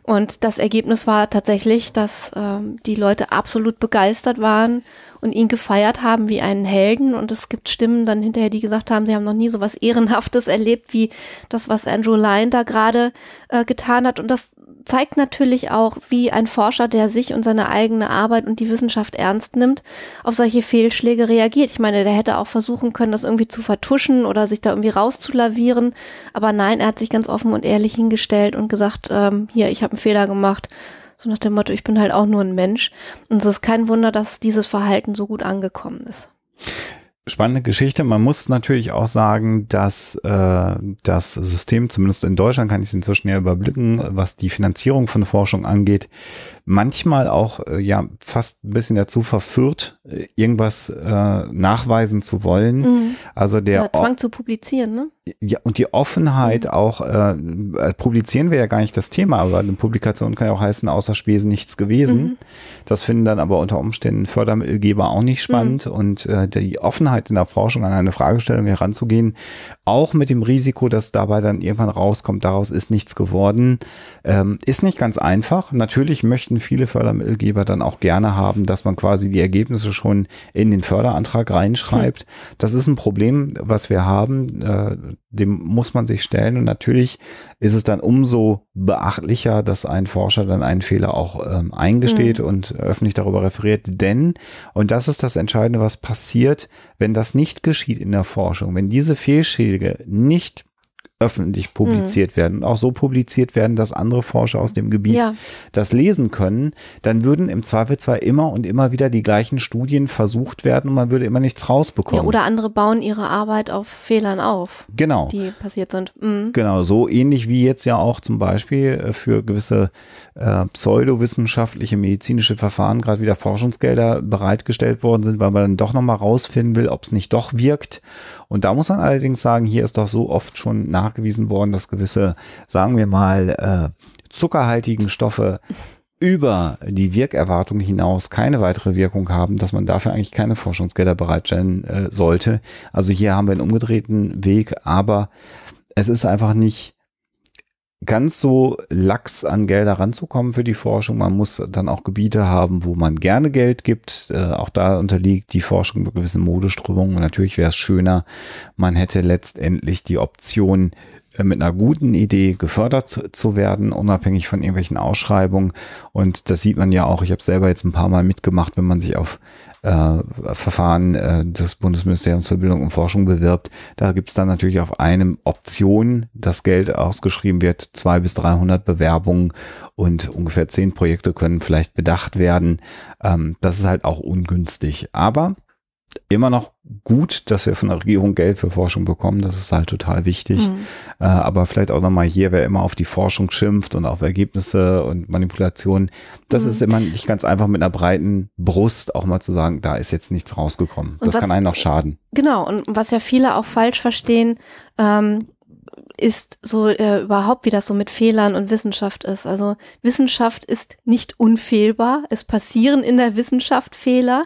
Und das Ergebnis war tatsächlich, dass ähm, die Leute absolut begeistert waren und ihn gefeiert haben wie einen Helden. Und es gibt Stimmen dann hinterher, die gesagt haben, sie haben noch nie so was Ehrenhaftes erlebt wie das, was Andrew Lyon da gerade äh, getan hat. Und das zeigt natürlich auch, wie ein Forscher, der sich und seine eigene Arbeit und die Wissenschaft ernst nimmt, auf solche Fehlschläge reagiert. Ich meine, der hätte auch versuchen können, das irgendwie zu vertuschen oder sich da irgendwie rauszulavieren. Aber nein, er hat sich ganz offen und ehrlich hingestellt und gesagt, ähm, hier, ich habe einen Fehler gemacht so nach dem Motto, ich bin halt auch nur ein Mensch. Und es ist kein Wunder, dass dieses Verhalten so gut angekommen ist. Spannende Geschichte. Man muss natürlich auch sagen, dass äh, das System, zumindest in Deutschland kann ich es inzwischen ja überblicken, was die Finanzierung von Forschung angeht, manchmal auch äh, ja fast ein bisschen dazu verführt, äh, irgendwas äh, nachweisen zu wollen. Mhm. Also der Oder Zwang zu publizieren, ne? ja, und die Offenheit mhm. auch, äh, äh, publizieren wir ja gar nicht das Thema, aber eine Publikation kann ja auch heißen, außer Spesen nichts gewesen. Mhm. Das finden dann aber unter Umständen Fördermittelgeber auch nicht mhm. spannend. Mhm. Und äh, die Offenheit in der Forschung an eine Fragestellung heranzugehen, auch mit dem Risiko, dass dabei dann irgendwann rauskommt, daraus ist nichts geworden, ähm, ist nicht ganz einfach. Natürlich möchten viele Fördermittelgeber dann auch gerne haben, dass man quasi die Ergebnisse schon in den Förderantrag reinschreibt. Mhm. Das ist ein Problem, was wir haben. Äh, dem muss man sich stellen. Und natürlich ist es dann umso beachtlicher, dass ein Forscher dann einen Fehler auch ähm, eingesteht mhm. und öffentlich darüber referiert. Denn, und das ist das Entscheidende, was passiert, wenn das nicht geschieht in der Forschung, wenn diese Fehlschläge nicht öffentlich publiziert mhm. werden und auch so publiziert werden, dass andere Forscher aus dem Gebiet ja. das lesen können, dann würden im Zweifel zwar immer und immer wieder die gleichen Studien versucht werden und man würde immer nichts rausbekommen. Ja, oder andere bauen ihre Arbeit auf Fehlern auf, genau. die passiert sind. Mhm. Genau, so ähnlich wie jetzt ja auch zum Beispiel äh, für gewisse äh, pseudowissenschaftliche medizinische Verfahren gerade wieder Forschungsgelder bereitgestellt worden sind, weil man dann doch nochmal rausfinden will, ob es nicht doch wirkt und da muss man allerdings sagen, hier ist doch so oft schon nachgewiesen worden, dass gewisse, sagen wir mal, äh, zuckerhaltigen Stoffe über die Wirkerwartung hinaus keine weitere Wirkung haben, dass man dafür eigentlich keine Forschungsgelder bereitstellen äh, sollte. Also hier haben wir einen umgedrehten Weg, aber es ist einfach nicht ganz so lax an Gelder ranzukommen für die Forschung. Man muss dann auch Gebiete haben, wo man gerne Geld gibt. Äh, auch da unterliegt die Forschung gewissen Modeströmungen. Und natürlich wäre es schöner, man hätte letztendlich die Option, äh, mit einer guten Idee gefördert zu, zu, werden, unabhängig von irgendwelchen Ausschreibungen. Und das sieht man ja auch. Ich habe selber jetzt ein paar Mal mitgemacht, wenn man sich auf äh, Verfahren äh, des Bundesministeriums für Bildung und Forschung bewirbt, da gibt es dann natürlich auf einem Option, das Geld ausgeschrieben wird, zwei bis 300 Bewerbungen und ungefähr zehn Projekte können vielleicht bedacht werden. Ähm, das ist halt auch ungünstig. Aber immer noch gut, dass wir von der Regierung Geld für Forschung bekommen. Das ist halt total wichtig. Mhm. Äh, aber vielleicht auch nochmal hier, wer immer auf die Forschung schimpft und auf Ergebnisse und Manipulationen, das mhm. ist immer nicht ganz einfach mit einer breiten Brust auch mal zu sagen, da ist jetzt nichts rausgekommen. Und das was, kann einen auch schaden. Genau. Und was ja viele auch falsch verstehen, ähm, ist so äh, überhaupt, wie das so mit Fehlern und Wissenschaft ist. Also Wissenschaft ist nicht unfehlbar. Es passieren in der Wissenschaft Fehler.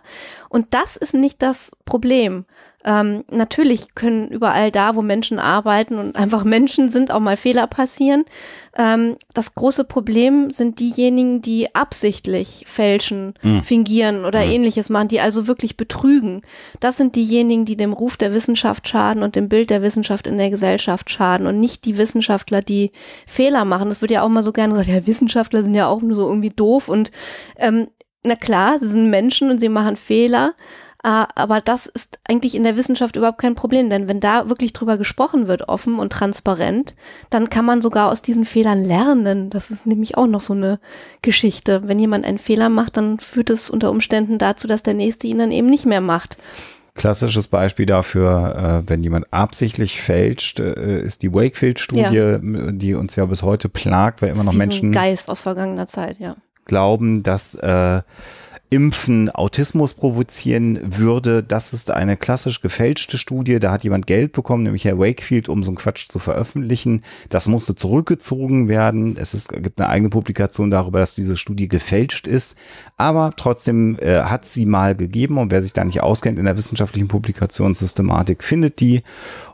Und das ist nicht das Problem, ähm, natürlich können überall da, wo Menschen arbeiten und einfach Menschen sind, auch mal Fehler passieren. Ähm, das große Problem sind diejenigen, die absichtlich fälschen, mhm. fingieren oder mhm. ähnliches machen, die also wirklich betrügen. Das sind diejenigen, die dem Ruf der Wissenschaft schaden und dem Bild der Wissenschaft in der Gesellschaft schaden und nicht die Wissenschaftler, die Fehler machen. Das wird ja auch mal so gerne gesagt, ja, Wissenschaftler sind ja auch nur so irgendwie doof und ähm, na klar, sie sind Menschen und sie machen Fehler. Ah, aber das ist eigentlich in der Wissenschaft überhaupt kein Problem, denn wenn da wirklich drüber gesprochen wird, offen und transparent, dann kann man sogar aus diesen Fehlern lernen. Das ist nämlich auch noch so eine Geschichte. Wenn jemand einen Fehler macht, dann führt es unter Umständen dazu, dass der Nächste ihn dann eben nicht mehr macht. Klassisches Beispiel dafür, äh, wenn jemand absichtlich fälscht, äh, ist die Wakefield-Studie, ja. die uns ja bis heute plagt, weil immer noch Menschen. Geist aus vergangener Zeit, ja. Glauben, dass äh, Impfen Autismus provozieren würde. Das ist eine klassisch gefälschte Studie. Da hat jemand Geld bekommen, nämlich Herr Wakefield, um so einen Quatsch zu veröffentlichen. Das musste zurückgezogen werden. Es ist, gibt eine eigene Publikation darüber, dass diese Studie gefälscht ist. Aber trotzdem äh, hat sie mal gegeben. Und wer sich da nicht auskennt in der wissenschaftlichen Publikationssystematik, findet die.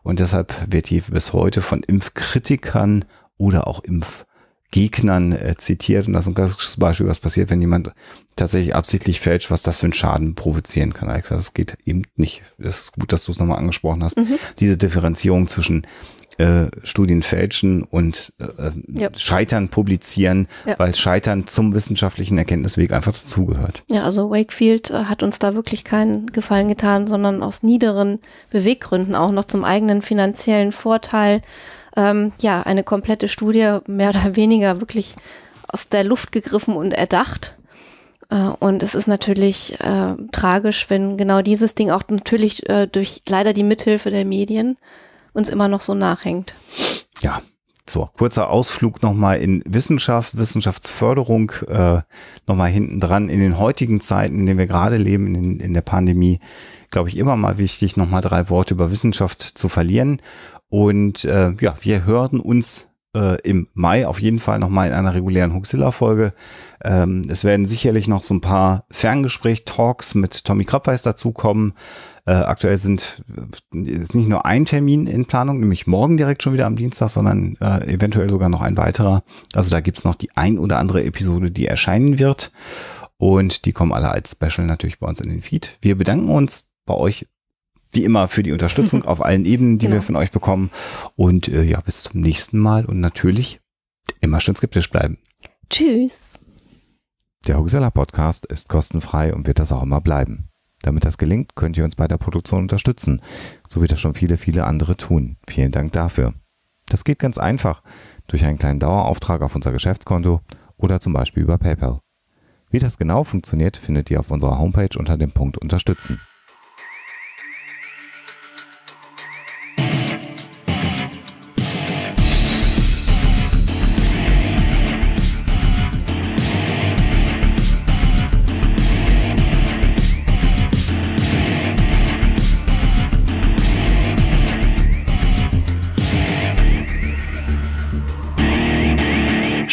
Und deshalb wird die bis heute von Impfkritikern oder auch Impf Gegnern äh, zitiert. Und das ist ein klassisches Beispiel, was passiert, wenn jemand tatsächlich absichtlich fälscht, was das für einen Schaden provozieren kann. Alex, das geht eben nicht. Es ist gut, dass du es nochmal angesprochen hast. Mhm. Diese Differenzierung zwischen äh, Studien fälschen und äh, ja. Scheitern publizieren, ja. weil Scheitern zum wissenschaftlichen Erkenntnisweg einfach dazugehört. Ja, also Wakefield äh, hat uns da wirklich keinen Gefallen getan, sondern aus niederen Beweggründen auch noch zum eigenen finanziellen Vorteil ähm, ja, eine komplette Studie mehr oder weniger wirklich aus der Luft gegriffen und erdacht. Äh, und es ist natürlich äh, tragisch, wenn genau dieses Ding auch natürlich äh, durch leider die Mithilfe der Medien uns immer noch so nachhängt. Ja, so kurzer Ausflug nochmal in Wissenschaft, Wissenschaftsförderung, äh, nochmal hinten dran in den heutigen Zeiten, in denen wir gerade leben, in, in der Pandemie, glaube ich, immer mal wichtig, nochmal drei Worte über Wissenschaft zu verlieren. Und äh, ja, wir hören uns äh, im Mai auf jeden Fall nochmal in einer regulären Huxilla-Folge. Ähm, es werden sicherlich noch so ein paar Ferngespräch-Talks mit Tommy Krapweis dazukommen. Äh, aktuell sind, äh, ist nicht nur ein Termin in Planung, nämlich morgen direkt schon wieder am Dienstag, sondern äh, eventuell sogar noch ein weiterer. Also da gibt's noch die ein oder andere Episode, die erscheinen wird. Und die kommen alle als Special natürlich bei uns in den Feed. Wir bedanken uns bei euch wie immer für die Unterstützung mhm. auf allen Ebenen, die genau. wir von euch bekommen. Und äh, ja, bis zum nächsten Mal und natürlich immer schön skeptisch bleiben. Tschüss. Der Huxella Podcast ist kostenfrei und wird das auch immer bleiben. Damit das gelingt, könnt ihr uns bei der Produktion unterstützen, so wie das schon viele, viele andere tun. Vielen Dank dafür. Das geht ganz einfach durch einen kleinen Dauerauftrag auf unser Geschäftskonto oder zum Beispiel über PayPal. Wie das genau funktioniert, findet ihr auf unserer Homepage unter dem Punkt Unterstützen.